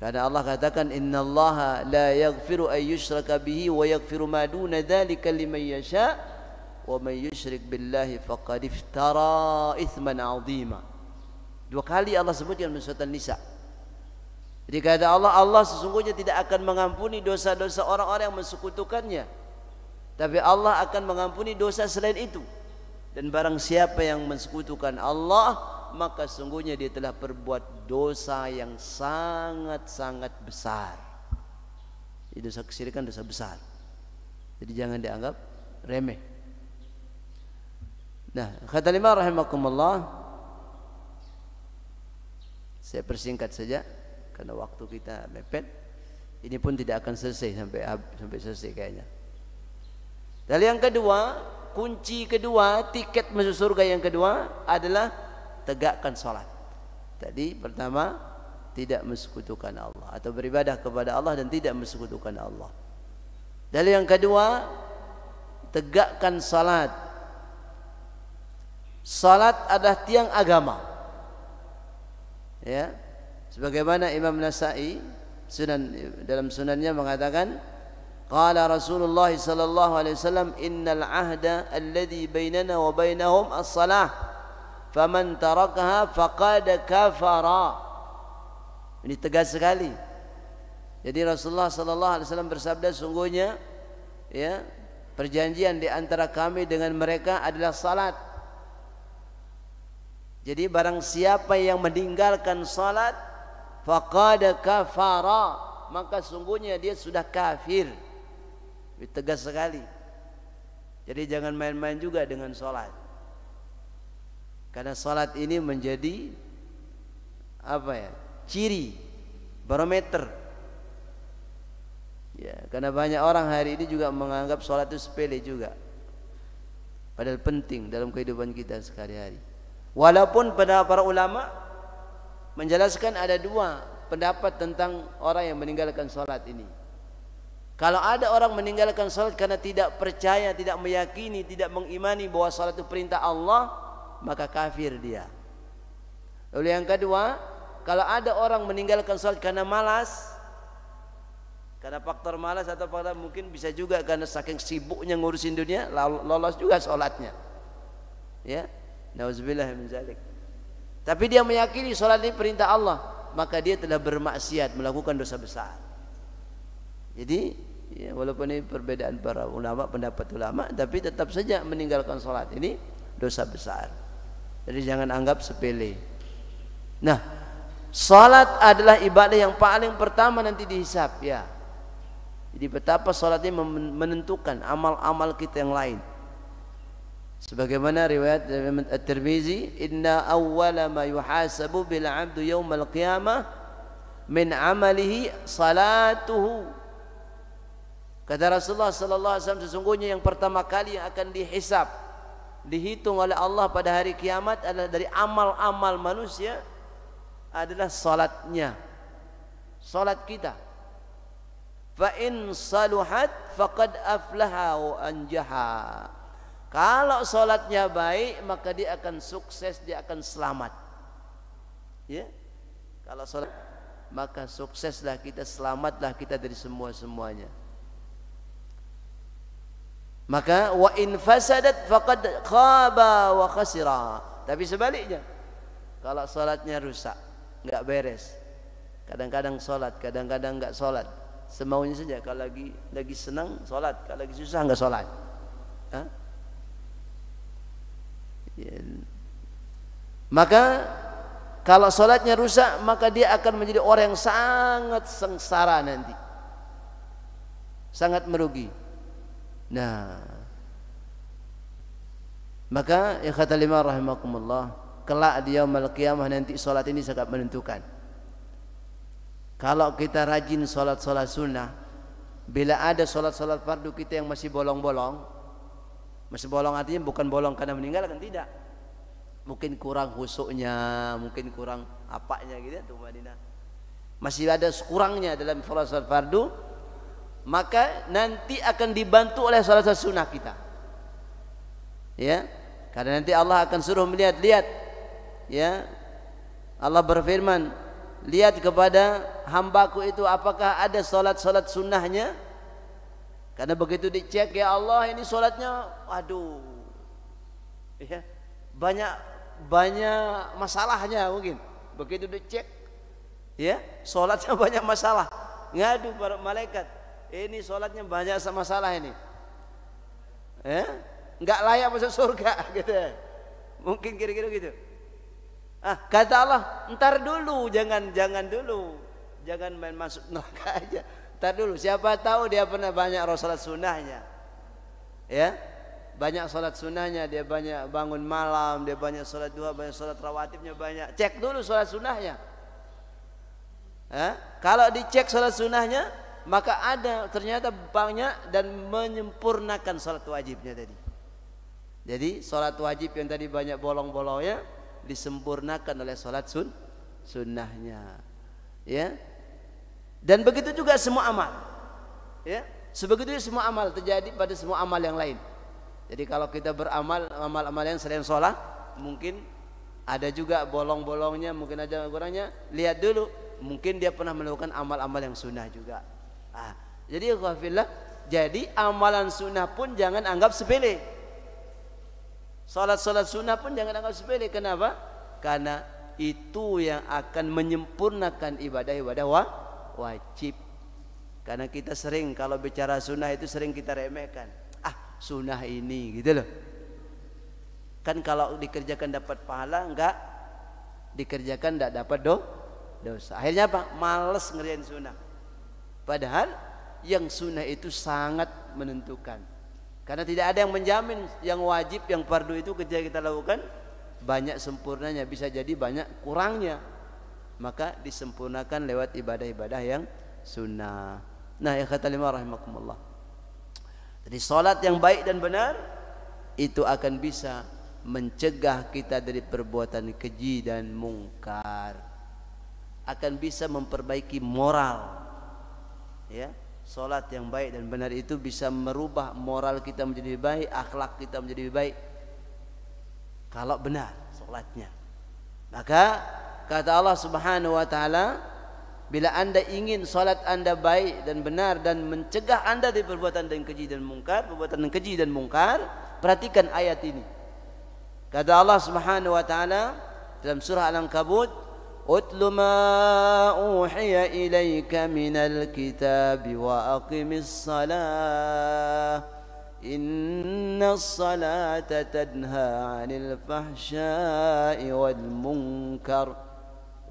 Karena Allah katakan innallaha la yaghfiru ay yushraka bihi wa yaghfiru ma duna dzalika liman yasha wa may yushrik billahi faqad iftara ithman 'azima. Dua kali Allah sebutkan dalam surat An-Nisa. Jadi kata Allah, Allah sesungguhnya tidak akan mengampuni dosa-dosa orang-orang yang mensekutukannya. Tapi Allah akan mengampuni dosa selain itu. Dan barang siapa yang mensekutukan Allah, maka sungguhnya dia telah berbuat dosa yang sangat-sangat besar. Jadi dosa kesirikan dosa besar. Jadi jangan dianggap remeh. Nah, kata lima rahimakumullah. Saya persingkat saja karena waktu kita mepet. Ini pun tidak akan selesai sampai sampai selesai kayaknya. Lalu yang kedua, kunci kedua, tiket masuk surga yang kedua adalah tegakkan salat. Tadi pertama tidak mensekutukan Allah atau beribadah kepada Allah dan tidak mensekutukan Allah. Dari yang kedua, tegakkan salat. Salat adalah tiang agama. Ya. Sebagaimana Imam Nasai Sunan dalam sunannya mengatakan قال رسول الله صلى الله عليه وسلم إن العهد الذي بيننا وبينهم الصلاة فمن تركها faqad kafara Ini tegas sekali Jadi Rasulullah sallallahu alaihi wasallam bersabda sungguhnya ya perjanjian di antara kami dengan mereka adalah salat Jadi barang siapa yang meninggalkan salat faqad kafara maka sungguhnya dia sudah kafir tegas sekali jadi jangan main-main juga dengan sholat karena sholat ini menjadi apa ya ciri barometer ya karena banyak orang hari ini juga menganggap sholat itu sepele juga padahal penting dalam kehidupan kita sehari-hari walaupun pada para ulama menjelaskan ada dua pendapat tentang orang yang meninggalkan sholat ini kalau ada orang meninggalkan salat karena tidak percaya, tidak meyakini, tidak mengimani bahwa salat itu perintah Allah, maka kafir dia. Lalu yang kedua, kalau ada orang meninggalkan salat karena malas, karena faktor malas atau faktor mungkin bisa juga karena saking sibuknya ngurusin dunia, lolos juga salatnya. Ya. Nauzubillah min zalik. Tapi dia meyakini salat ini perintah Allah, maka dia telah bermaksiat, melakukan dosa besar. Jadi ya, walaupun ini perbedaan para ulama pendapat ulama tapi tetap saja meninggalkan sholat ini dosa besar jadi jangan anggap sepele nah sholat adalah ibadah yang paling pertama nanti dihisap ya jadi betapa sholat ini menentukan amal-amal kita yang lain sebagaimana riwayat At-Tirmizi inna awwala ma yuhasabu bil 'abdu yaumal qiyamah min amalihi salatuhu Kata Rasulullah sallallahu alaihi wasallam sesungguhnya yang pertama kali yang akan dihisap dihitung oleh Allah pada hari kiamat adalah dari amal-amal manusia adalah salatnya. Salat kita. Fa in saluhat faqad aflaha wa anjaha. Kalau salatnya baik maka dia akan sukses, dia akan selamat. Ya. Kalau salat maka sukseslah kita, selamatlah kita dari semua-semuanya. Maka wa in fasadat faqad khaba wa khasira. Tapi sebaliknya kalau salatnya rusak, enggak beres. Kadang-kadang salat, kadang-kadang enggak salat. Semaunya saja kalau lagi lagi senang salat, kalau lagi susah enggak salat. Maka kalau salatnya rusak maka dia akan menjadi orang yang sangat sengsara nanti. Sangat merugi. Nah, maka ya kata lima rahimakumullah, kelak di yaumil qiyamah nanti salat ini sangat menentukan. Kalau kita rajin salat-salat sunnah, bila ada salat-salat fardu kita yang masih bolong-bolong, masih bolong artinya bukan bolong karena meninggal kan tidak. Mungkin kurang husuknya mungkin kurang apanya gitu ya, Madinah. Masih ada kurangnya dalam salat-salat fardu, maka nanti akan dibantu oleh salat sunnah kita ya karena nanti Allah akan suruh melihat lihat ya Allah berfirman lihat kepada hambaku itu apakah ada salat-salat sunnahnya karena begitu dicek ya Allah ini salatnya waduh ya banyak banyak masalahnya mungkin begitu dicek ya salatnya banyak masalah ngadu para malaikat ini sholatnya banyak sama salah ini eh? nggak layak masuk surga gitu mungkin kira-kira gitu ah kata Allah ntar dulu jangan jangan dulu jangan main masuk neraka aja ntar dulu siapa tahu dia pernah banyak sholat sunnahnya ya banyak sholat sunnahnya dia banyak bangun malam dia banyak sholat dua banyak sholat rawatibnya banyak cek dulu sholat sunnahnya kalau dicek sholat sunnahnya maka ada ternyata banyak dan menyempurnakan sholat wajibnya tadi jadi sholat wajib yang tadi banyak bolong-bolongnya disempurnakan oleh sholat sun sunnahnya ya dan begitu juga semua amal ya sebegitu semua amal terjadi pada semua amal yang lain jadi kalau kita beramal amal-amal yang selain sholat mungkin ada juga bolong-bolongnya mungkin ada kurangnya lihat dulu mungkin dia pernah melakukan amal-amal yang sunnah juga Ah, jadi ikhwafillah, jadi amalan sunnah pun jangan anggap sepele. Salat-salat sunnah pun jangan anggap sepele. Kenapa? Karena itu yang akan menyempurnakan ibadah-ibadah wa wajib. Karena kita sering kalau bicara sunnah itu sering kita remehkan. Ah, sunnah ini gitu loh. Kan kalau dikerjakan dapat pahala enggak? Dikerjakan enggak dapat do dosa. Akhirnya apa? Males ngerjain sunnah. Padahal yang sunnah itu sangat menentukan. Karena tidak ada yang menjamin yang wajib, yang fardu itu kerja kita lakukan banyak sempurnanya, bisa jadi banyak kurangnya. Maka disempurnakan lewat ibadah-ibadah yang sunnah. Nah, ya kata lima rahimakumullah. Jadi solat yang baik dan benar itu akan bisa mencegah kita dari perbuatan keji dan mungkar. Akan bisa memperbaiki moral ya solat yang baik dan benar itu bisa merubah moral kita menjadi lebih baik akhlak kita menjadi lebih baik kalau benar solatnya maka kata Allah subhanahu wa ta'ala bila anda ingin solat anda baik dan benar dan mencegah anda dari perbuatan yang keji dan mungkar perbuatan yang keji dan mungkar perhatikan ayat ini kata Allah subhanahu wa ta'ala dalam surah Al-Ankabut اتل ما اوحي اليك من الكتاب واقم الصلاه ان الصلاه تنهى عن الفحشاء والمنكر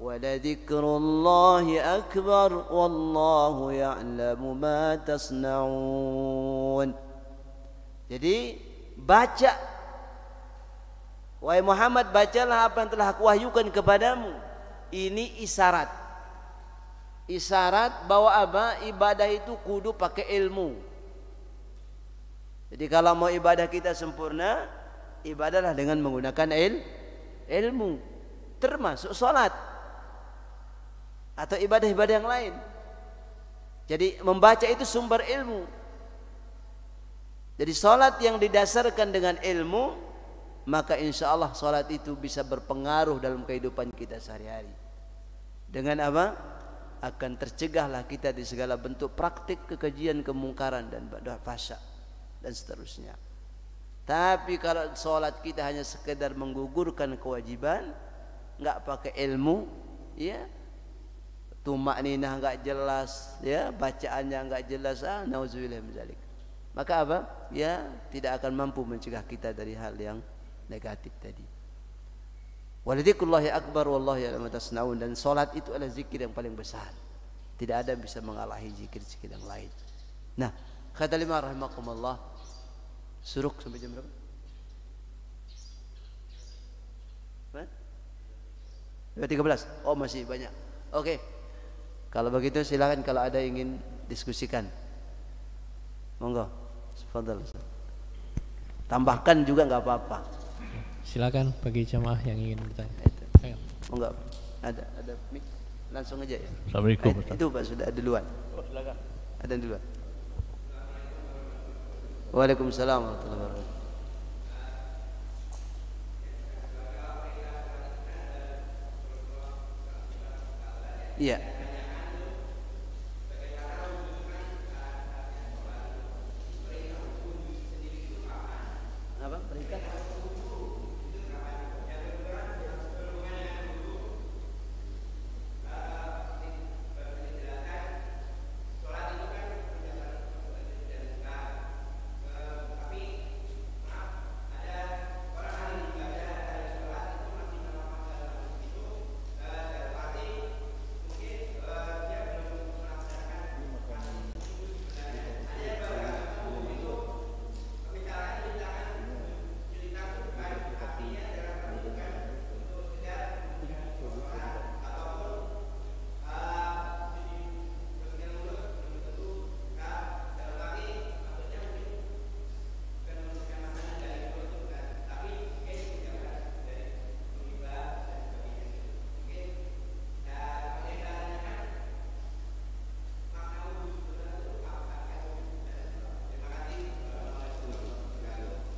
ولذكر الله اكبر والله يعلم ما تصنعون jadi baca wahai Muhammad bacalah apa yang telah aku wahyukan kepadamu ini isyarat isyarat bahwa apa ibadah itu kudu pakai ilmu jadi kalau mau ibadah kita sempurna ibadahlah dengan menggunakan il ilmu termasuk salat atau ibadah-ibadah yang lain jadi membaca itu sumber ilmu jadi salat yang didasarkan dengan ilmu maka insya Allah salat itu bisa berpengaruh dalam kehidupan kita sehari-hari dengan apa? Akan tercegahlah kita di segala bentuk praktik kekejian, kemungkaran dan fasa dan seterusnya. Tapi kalau sholat kita hanya sekedar menggugurkan kewajiban, nggak pakai ilmu, ya tumak ninah nggak jelas, ya bacaannya nggak jelas, ah nauzubillah minzalik. Maka apa? Ya tidak akan mampu mencegah kita dari hal yang negatif tadi. Waladzikrullahi akbar wallahi alam tasnaun dan salat itu adalah zikir yang paling besar. Tidak ada yang bisa mengalahi zikir-zikir yang lain. Nah, kata lima rahimakumullah suruk sampai jam berapa? Dua tiga belas. Oh masih banyak. Oke. Okay. Kalau begitu silakan kalau ada ingin diskusikan. Monggo. Tafadhal. Tambahkan juga nggak apa-apa. Silakan bagi jamaah yang ingin bertanya. Ayo. Oh, enggak. Ada ada mic. Langsung aja ya. Assalamualaikum. Eh, Ay, itu Pak sudah ada duluan. Oh, silakan. Ada duluan. Waalaikumsalam warahmatullahi wabarakatuh. Iya.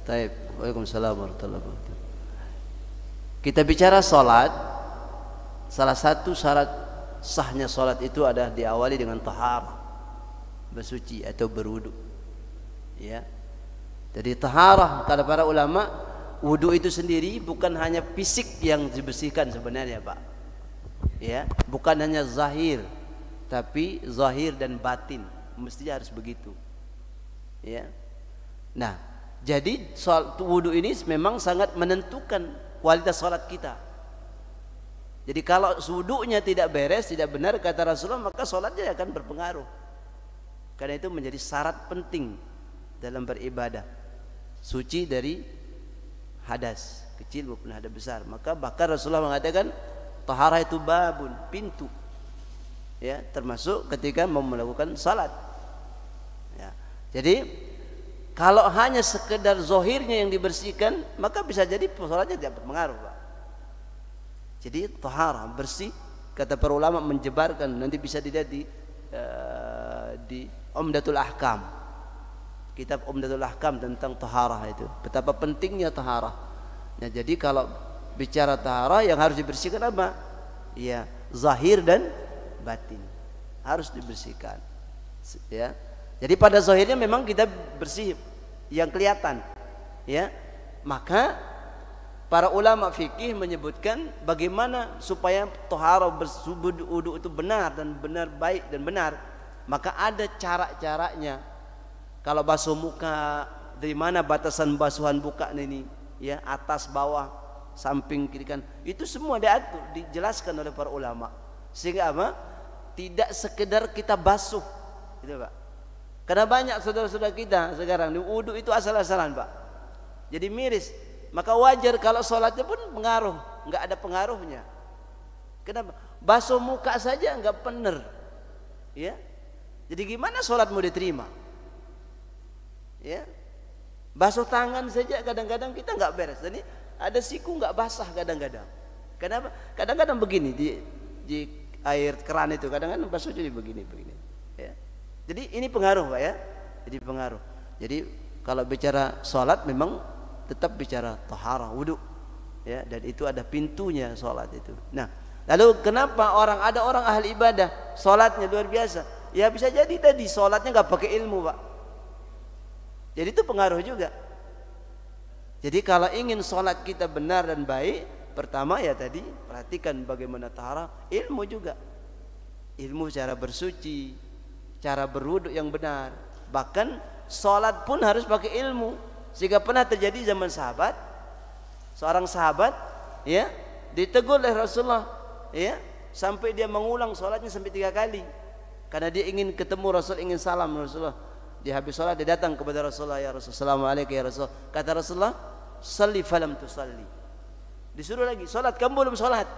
Taib. Waalaikumsalam warahmatullahi wabarakatuh. Kita bicara salat, salah satu syarat sahnya salat itu adalah diawali dengan taharah. Bersuci atau berwudu. Ya. Jadi taharah kata para ulama, wudu itu sendiri bukan hanya fisik yang dibersihkan sebenarnya, Pak. Ya, bukan hanya zahir, tapi zahir dan batin mestinya harus begitu. Ya. Nah, jadi soal wudhu ini memang sangat menentukan kualitas sholat kita. Jadi kalau wudhunya tidak beres, tidak benar kata Rasulullah, maka sholatnya akan berpengaruh. Karena itu menjadi syarat penting dalam beribadah. Suci dari hadas kecil maupun hadas besar. Maka bahkan Rasulullah mengatakan taharah itu babun, pintu. Ya, termasuk ketika mau melakukan salat. Ya. Jadi kalau hanya sekedar zohirnya yang dibersihkan, maka bisa jadi persoalannya tidak berpengaruh, Pak. Jadi tohara bersih, kata para ulama menjebarkan nanti bisa dilihat di uh, di Umdatul Ahkam. Kitab Umdatul Ahkam tentang tohara itu, betapa pentingnya tohara. Nah, jadi kalau bicara tohara yang harus dibersihkan apa? Ya, zahir dan batin harus dibersihkan. Ya, jadi pada zahirnya memang kita bersih yang kelihatan. Ya. Maka para ulama fikih menyebutkan bagaimana supaya toharo bersubud udu itu benar dan benar baik dan benar. Maka ada cara-caranya. Kalau basuh muka dari mana batasan basuhan buka ini? Ya, atas bawah, samping kiri kan. Itu semua diatur, dijelaskan oleh para ulama. Sehingga apa? Tidak sekedar kita basuh. Gitu, Pak karena banyak saudara-saudara kita sekarang wudhu itu asal-asalan pak. Jadi miris. Maka wajar kalau sholatnya pun pengaruh, nggak ada pengaruhnya. Kenapa? Basuh muka saja nggak bener, ya. Jadi gimana sholatmu diterima? Ya, basuh tangan saja kadang-kadang kita nggak beres. Jadi ada siku nggak basah kadang-kadang. Kenapa? Kadang-kadang begini di, di air keran itu kadang-kadang basuh jadi begini begini. Jadi ini pengaruh Pak ya. Jadi pengaruh. Jadi kalau bicara salat memang tetap bicara taharah wudhu ya dan itu ada pintunya salat itu. Nah, lalu kenapa orang ada orang ahli ibadah salatnya luar biasa? Ya bisa jadi tadi salatnya nggak pakai ilmu, Pak. Jadi itu pengaruh juga. Jadi kalau ingin salat kita benar dan baik, pertama ya tadi perhatikan bagaimana taharah, ilmu juga. Ilmu cara bersuci, cara berwuduk yang benar bahkan sholat pun harus pakai ilmu sehingga pernah terjadi zaman sahabat seorang sahabat ya ditegur oleh Rasulullah ya sampai dia mengulang sholatnya sampai tiga kali karena dia ingin ketemu Rasul ingin salam Rasulullah dia habis sholat dia datang kepada Rasulullah ya Rasul Assalamualaikum ya Rasul kata Rasulullah salli falam sali disuruh lagi sholat kamu belum sholat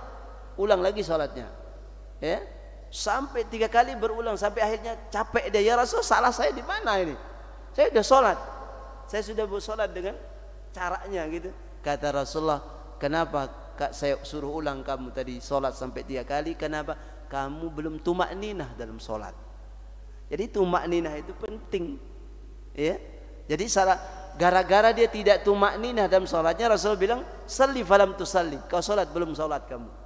ulang lagi sholatnya ya sampai tiga kali berulang sampai akhirnya capek dia ya Rasul salah saya di mana ini saya sudah sholat saya sudah bersolat dengan caranya gitu kata Rasulullah kenapa kak saya suruh ulang kamu tadi sholat sampai tiga kali kenapa kamu belum tumak ninah dalam sholat jadi tumak ninah itu penting ya jadi salah gara-gara dia tidak tumak ninah dalam sholatnya Rasul bilang salli falam tusalli kau sholat belum sholat kamu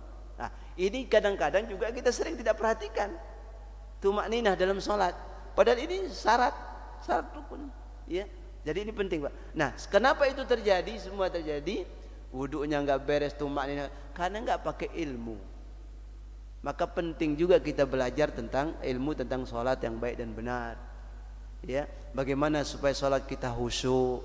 ini kadang-kadang juga kita sering tidak perhatikan. Tumak ninah dalam sholat. Padahal ini syarat, syarat rukun. Ya. Jadi ini penting Pak. Nah kenapa itu terjadi, semua terjadi. wudhunya nggak beres, tumak ninah. Karena nggak pakai ilmu. Maka penting juga kita belajar tentang ilmu tentang sholat yang baik dan benar. Ya, bagaimana supaya sholat kita khusyuk.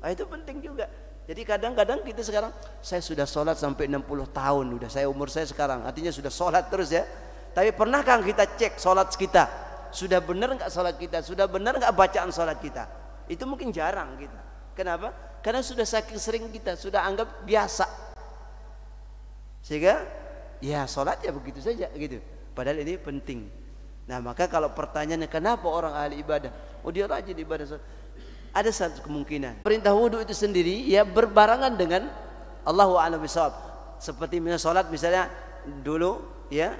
Nah, itu penting juga. Jadi kadang-kadang kita sekarang, saya sudah sholat sampai 60 tahun, sudah saya umur saya sekarang, artinya sudah sholat terus ya. Tapi pernahkah kita cek sholat kita? Sudah benar nggak sholat kita? Sudah benar nggak bacaan sholat kita? Itu mungkin jarang kita. Kenapa? Karena sudah saking sering kita, sudah anggap biasa. Sehingga ya sholat ya begitu saja gitu. Padahal ini penting. Nah maka kalau pertanyaannya kenapa orang ahli ibadah? Oh dia rajin ibadah sholat. Ada satu kemungkinan. Perintah wudhu itu sendiri ya berbarengan dengan Allahu a'lam Seperti misalnya salat misalnya dulu ya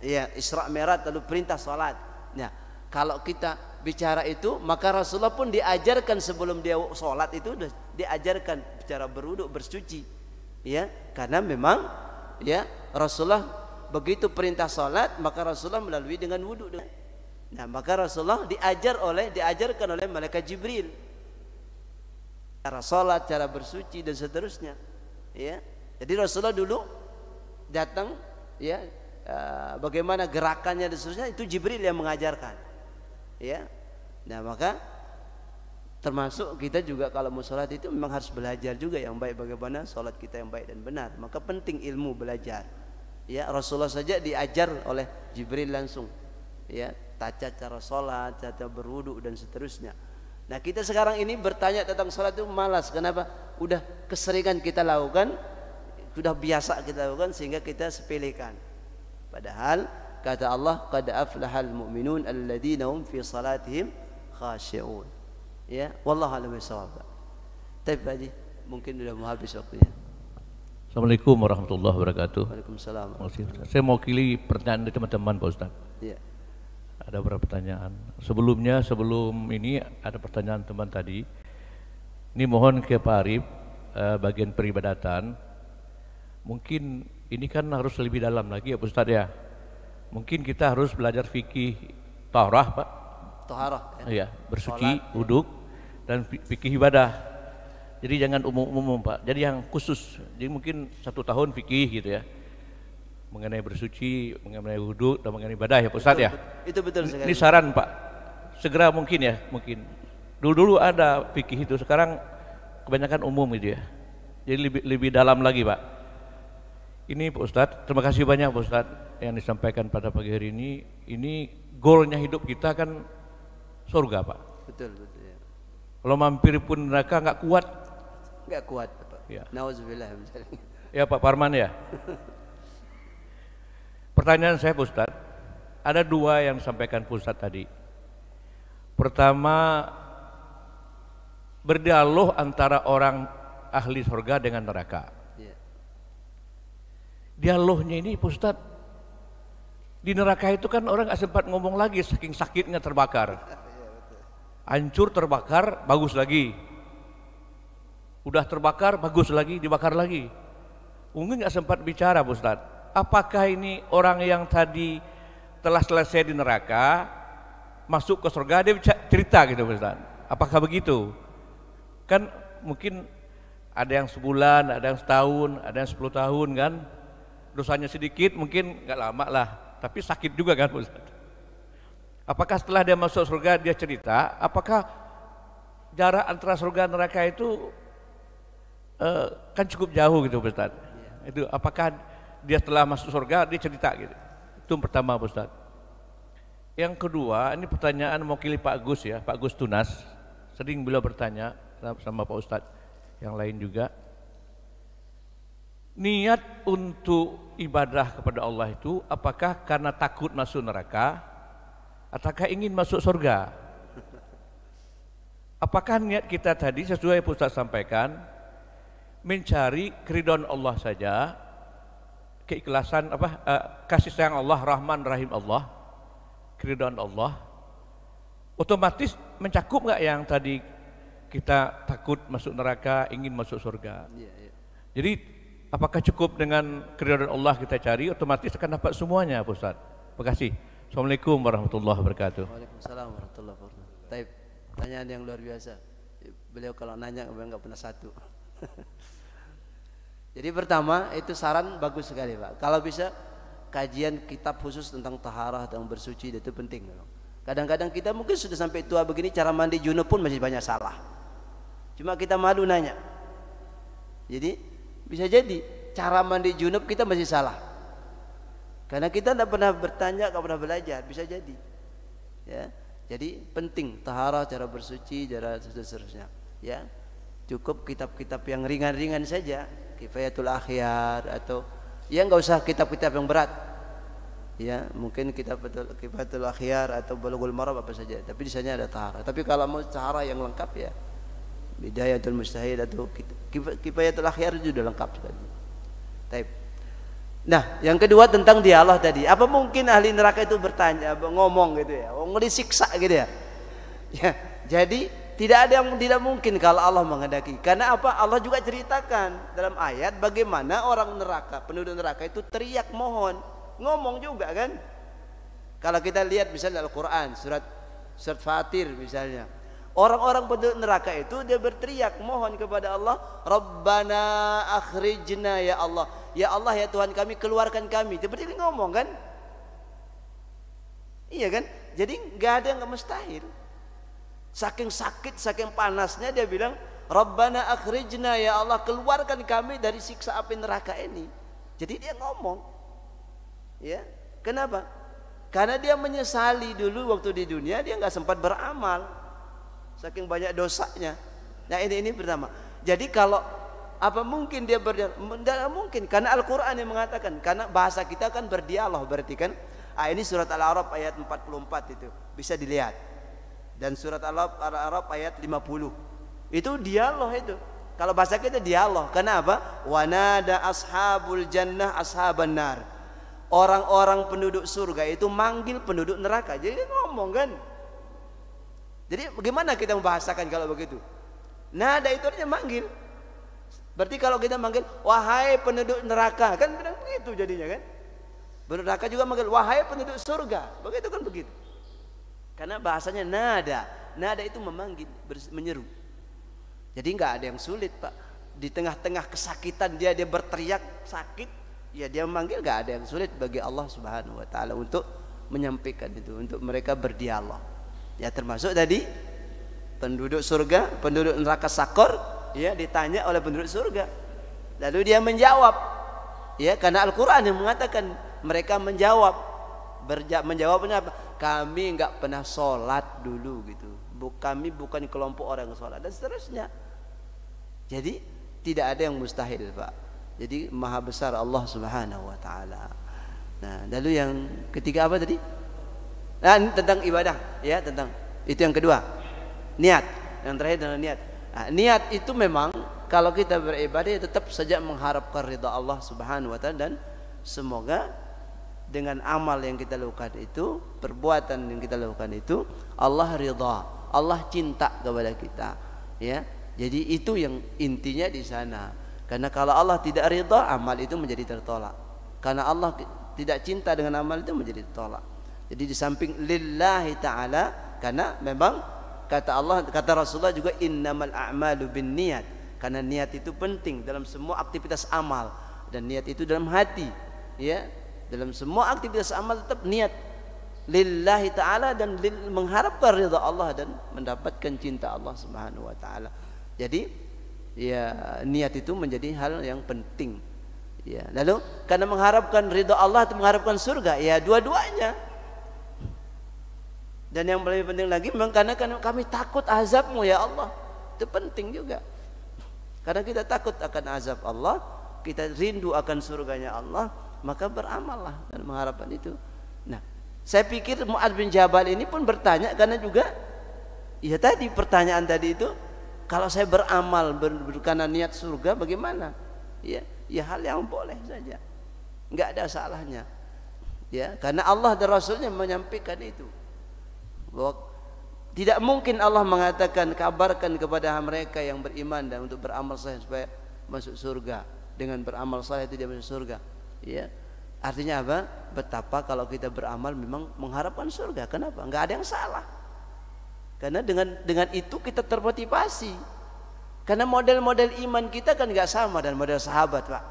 ya Isra Mi'raj lalu perintah salat. ya kalau kita bicara itu maka Rasulullah pun diajarkan sebelum dia salat itu diajarkan cara berwudhu bersuci. Ya, karena memang ya Rasulullah begitu perintah salat maka Rasulullah melalui dengan wudhu dengan Nah, maka Rasulullah diajar oleh diajarkan oleh malaikat Jibril cara sholat cara bersuci dan seterusnya. Ya. Jadi Rasulullah dulu datang ya eh, bagaimana gerakannya dan seterusnya itu Jibril yang mengajarkan. Ya. Nah, maka termasuk kita juga kalau mau sholat itu memang harus belajar juga yang baik bagaimana sholat kita yang baik dan benar maka penting ilmu belajar ya Rasulullah saja diajar oleh Jibril langsung ya tata cara sholat, tata berwudu dan seterusnya. Nah kita sekarang ini bertanya tentang sholat itu malas. Kenapa? Udah keseringan kita lakukan, sudah biasa kita lakukan sehingga kita sepelekan. Padahal kata Allah, "Qad aflahal mu'minun alladzina hum fi salatihim khashi'un." Ya, wallahu a'lam bishawab. Tapi Haji, mungkin sudah mau habis waktunya. Assalamualaikum warahmatullahi wabarakatuh. Waalaikumsalam. Saya mau kili pertanyaan dari teman-teman Pak Ustaz. Iya ada beberapa pertanyaan. Sebelumnya, sebelum ini ada pertanyaan teman tadi. Ini mohon ke Pak Arif, eh, bagian peribadatan. Mungkin ini kan harus lebih dalam lagi ya Ustaz ya. Mungkin kita harus belajar fikih taharah Pak. Taharah. Ya, ya bersuci, Sholat, dan fikih ibadah. Jadi jangan umum-umum Pak, jadi yang khusus. Jadi mungkin satu tahun fikih gitu ya mengenai bersuci, mengenai wudhu dan mengenai ibadah ya Ustaz ya. Itu betul sekali. Ini saran Pak, segera mungkin ya mungkin. Dulu-dulu ada pikir itu, sekarang kebanyakan umum gitu ya. Jadi lebih, lebih dalam lagi Pak. Ini Pak Ustaz, terima kasih banyak Pak Ustaz yang disampaikan pada pagi hari ini. Ini golnya hidup kita kan surga Pak. Betul, betul ya. Kalau mampir pun neraka nggak kuat. Nggak kuat Pak. Ya. Nauzubillah. Ya Pak Parman ya. Pertanyaan saya Pustat. ada dua yang sampaikan Pustat tadi. Pertama, berdialog antara orang ahli surga dengan neraka. Iya. Dialognya ini Pustat, di neraka itu kan orang gak sempat ngomong lagi saking sakitnya terbakar. Iya, Hancur terbakar, bagus lagi. Udah terbakar, bagus lagi, dibakar lagi. Mungkin nggak sempat bicara, Pustat apakah ini orang yang tadi telah selesai di neraka masuk ke surga dia cerita gitu Ustaz. Apakah begitu? Kan mungkin ada yang sebulan, ada yang setahun, ada yang sepuluh tahun kan. Dosanya sedikit mungkin nggak lama lah, tapi sakit juga kan Ustaz. Apakah setelah dia masuk surga dia cerita, apakah jarak antara surga dan neraka itu eh, kan cukup jauh gitu Ustaz. Iya. Itu apakah dia telah masuk surga, dia cerita gitu. Itu yang pertama Pak Ustaz. Yang kedua, ini pertanyaan mau pilih Pak Gus ya, Pak Gus Tunas. Sering beliau bertanya sama Pak Ustaz yang lain juga. Niat untuk ibadah kepada Allah itu apakah karena takut masuk neraka ataukah ingin masuk surga? Apakah niat kita tadi sesuai yang Ustaz sampaikan mencari keridhaan Allah saja keikhlasan apa uh, kasih sayang Allah Rahman Rahim Allah keridhaan Allah otomatis mencakup nggak yang tadi kita takut masuk neraka ingin masuk surga yeah, yeah. jadi apakah cukup dengan keridhaan Allah kita cari otomatis akan dapat semuanya pusat Ustaz terima kasih Assalamualaikum warahmatullahi wabarakatuh Waalaikumsalam warahmatullahi wabarakatuh tanyaan yang luar biasa beliau kalau nanya nggak pernah satu Jadi pertama itu saran bagus sekali Pak. Kalau bisa kajian kitab khusus tentang taharah dan bersuci itu penting. Kadang-kadang kita mungkin sudah sampai tua begini cara mandi junub pun masih banyak salah. Cuma kita malu nanya. Jadi bisa jadi cara mandi junub kita masih salah. Karena kita tidak pernah bertanya, tidak pernah belajar, bisa jadi. Ya. Jadi penting taharah, cara bersuci, cara seterusnya. Ya. Cukup kitab-kitab yang ringan-ringan saja kifayatul akhir atau ya nggak usah kitab-kitab yang berat ya mungkin kitab kifayatul akhir atau bulughul maram apa saja tapi di sana ada tahara tapi kalau mau tahara yang lengkap ya bidayatul mustahil atau kifayatul akhyar itu sudah lengkap sekali Nah, yang kedua tentang dialog tadi. Apa mungkin ahli neraka itu bertanya, ngomong gitu ya, oh, ngomong disiksa gitu ya. ya jadi tidak ada yang tidak mungkin kalau Allah menghendaki. Karena apa? Allah juga ceritakan dalam ayat bagaimana orang neraka, penduduk neraka itu teriak mohon, ngomong juga kan. Kalau kita lihat misalnya Al-Qur'an surat surat Fatir misalnya. Orang-orang penduduk neraka itu dia berteriak mohon kepada Allah, "Rabbana akhrijna ya Allah. Ya Allah ya Tuhan kami keluarkan kami." Dia berdiri ngomong kan? Iya kan? Jadi nggak ada yang nggak mustahil. Saking sakit, saking panasnya dia bilang, Rabbana akhrijna ya Allah keluarkan kami dari siksa api neraka ini. Jadi dia ngomong. Ya, kenapa? Karena dia menyesali dulu waktu di dunia dia nggak sempat beramal. Saking banyak dosanya. Nah ini ini pertama. Jadi kalau apa mungkin dia berdialog? mungkin karena Al-Qur'an yang mengatakan karena bahasa kita kan berdialog berarti kan. Ah ini surat al araf ayat 44 itu. Bisa dilihat dan surat Al-Arab ayat 50. Itu dialog itu. Kalau bahasa kita dialog. Kenapa? Wanada ashabul jannah ashaban nar. Orang-orang penduduk surga itu manggil penduduk neraka. Jadi ngomong kan. Jadi bagaimana kita membahasakan kalau begitu? Nada itu artinya manggil. Berarti kalau kita manggil wahai penduduk neraka kan begitu jadinya kan. Penduduk neraka juga manggil wahai penduduk surga. Begitu kan begitu. Karena bahasanya nada. Nada itu memanggil, menyeru. Jadi nggak ada yang sulit, Pak. Di tengah-tengah kesakitan dia dia berteriak sakit, ya dia memanggil nggak ada yang sulit bagi Allah Subhanahu wa taala untuk menyampaikan itu, untuk mereka berdialog. Ya termasuk tadi penduduk surga, penduduk neraka sakor, ya ditanya oleh penduduk surga. Lalu dia menjawab. Ya, karena Al-Qur'an yang mengatakan mereka menjawab. Berja menjawabnya apa? kami nggak pernah sholat dulu gitu kami bukan kelompok orang sholat dan seterusnya jadi tidak ada yang mustahil pak jadi maha besar Allah subhanahu wa ta'ala nah lalu yang ketiga apa tadi nah ini tentang ibadah ya tentang itu yang kedua niat yang terakhir adalah niat nah, niat itu memang kalau kita beribadah ya tetap saja mengharapkan ridha Allah subhanahu wa ta'ala dan semoga dengan amal yang kita lakukan itu, perbuatan yang kita lakukan itu, Allah ridha, Allah cinta kepada kita. Ya, jadi itu yang intinya di sana. Karena kalau Allah tidak ridha, amal itu menjadi tertolak. Karena Allah tidak cinta dengan amal itu menjadi tertolak. Jadi di samping lillahi taala karena memang kata Allah kata Rasulullah juga innamal a'malu binniat. Karena niat itu penting dalam semua aktivitas amal dan niat itu dalam hati, ya dalam semua aktivitas amal tetap niat lillahi taala dan lil, mengharapkan ridha Allah dan mendapatkan cinta Allah Subhanahu wa taala. Jadi ya niat itu menjadi hal yang penting. Ya, lalu karena mengharapkan ridha Allah atau mengharapkan surga, ya dua-duanya. Dan yang paling penting lagi memang karena, karena kami takut azabmu ya Allah. Itu penting juga. Karena kita takut akan azab Allah, kita rindu akan surganya Allah, maka beramallah dan mengharapkan itu. Nah, saya pikir Mu'ad bin Jabal ini pun bertanya karena juga ya tadi pertanyaan tadi itu kalau saya beramal ber, karena niat surga bagaimana? Ya, ya hal yang boleh saja. Enggak ada salahnya. Ya, karena Allah dan Rasulnya menyampaikan itu. Bahwa tidak mungkin Allah mengatakan kabarkan kepada mereka yang beriman dan untuk beramal saleh supaya masuk surga dengan beramal saleh tidak masuk surga ya artinya apa betapa kalau kita beramal memang mengharapkan surga kenapa nggak ada yang salah karena dengan dengan itu kita termotivasi karena model-model iman kita kan nggak sama dan model sahabat pak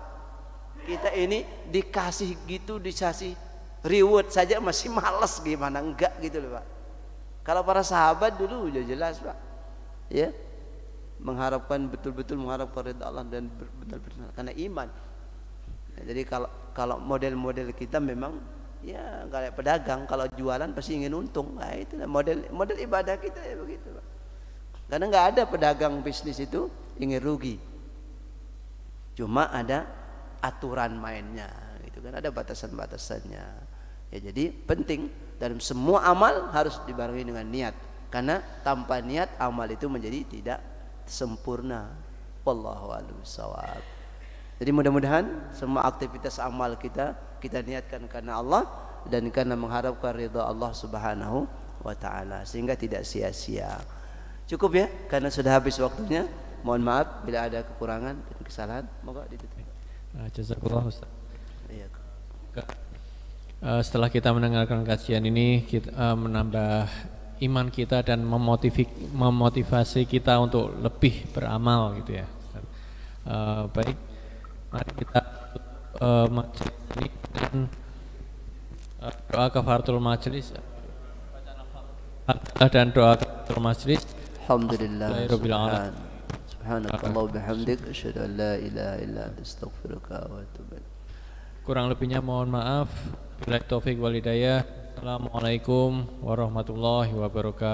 kita ini dikasih gitu dikasih reward saja masih malas gimana enggak gitu loh pak kalau para sahabat dulu udah jelas pak ya mengharapkan betul-betul mengharapkan ridha Allah dan betul-betul karena iman jadi kalau kalau model-model kita memang ya kayak pedagang kalau jualan pasti ingin untung nah itu model model ibadah kita ya begitu Pak. karena nggak ada pedagang bisnis itu ingin rugi cuma ada aturan mainnya gitu kan ada batasan-batasannya ya jadi penting dalam semua amal harus dibarengi dengan niat karena tanpa niat amal itu menjadi tidak sempurna wallahu a'lam jadi mudah-mudahan semua aktivitas amal kita kita niatkan karena Allah dan karena mengharapkan ridha Allah Subhanahu wa taala sehingga tidak sia-sia. Cukup ya karena sudah habis waktunya. Mohon maaf bila ada kekurangan dan kesalahan. Moga ditutup. Ah, jazakallah Ustaz. Iya. Ah, setelah kita mendengarkan kajian ini kita ah, menambah iman kita dan memotivasi kita untuk lebih beramal gitu ya. Uh, baik mari kita uh, eh, majelis ini dengan uh, doa kafaratul majelis dan doa kafaratul majelis Alhamdulillah Subhan Subhanakallah bihamdik asyhadu an la ilaha illa anta astaghfiruka wa atubu Kurang lebihnya mohon maaf. Bila taufik wal hidayah. Assalamualaikum warahmatullahi wabarakatuh.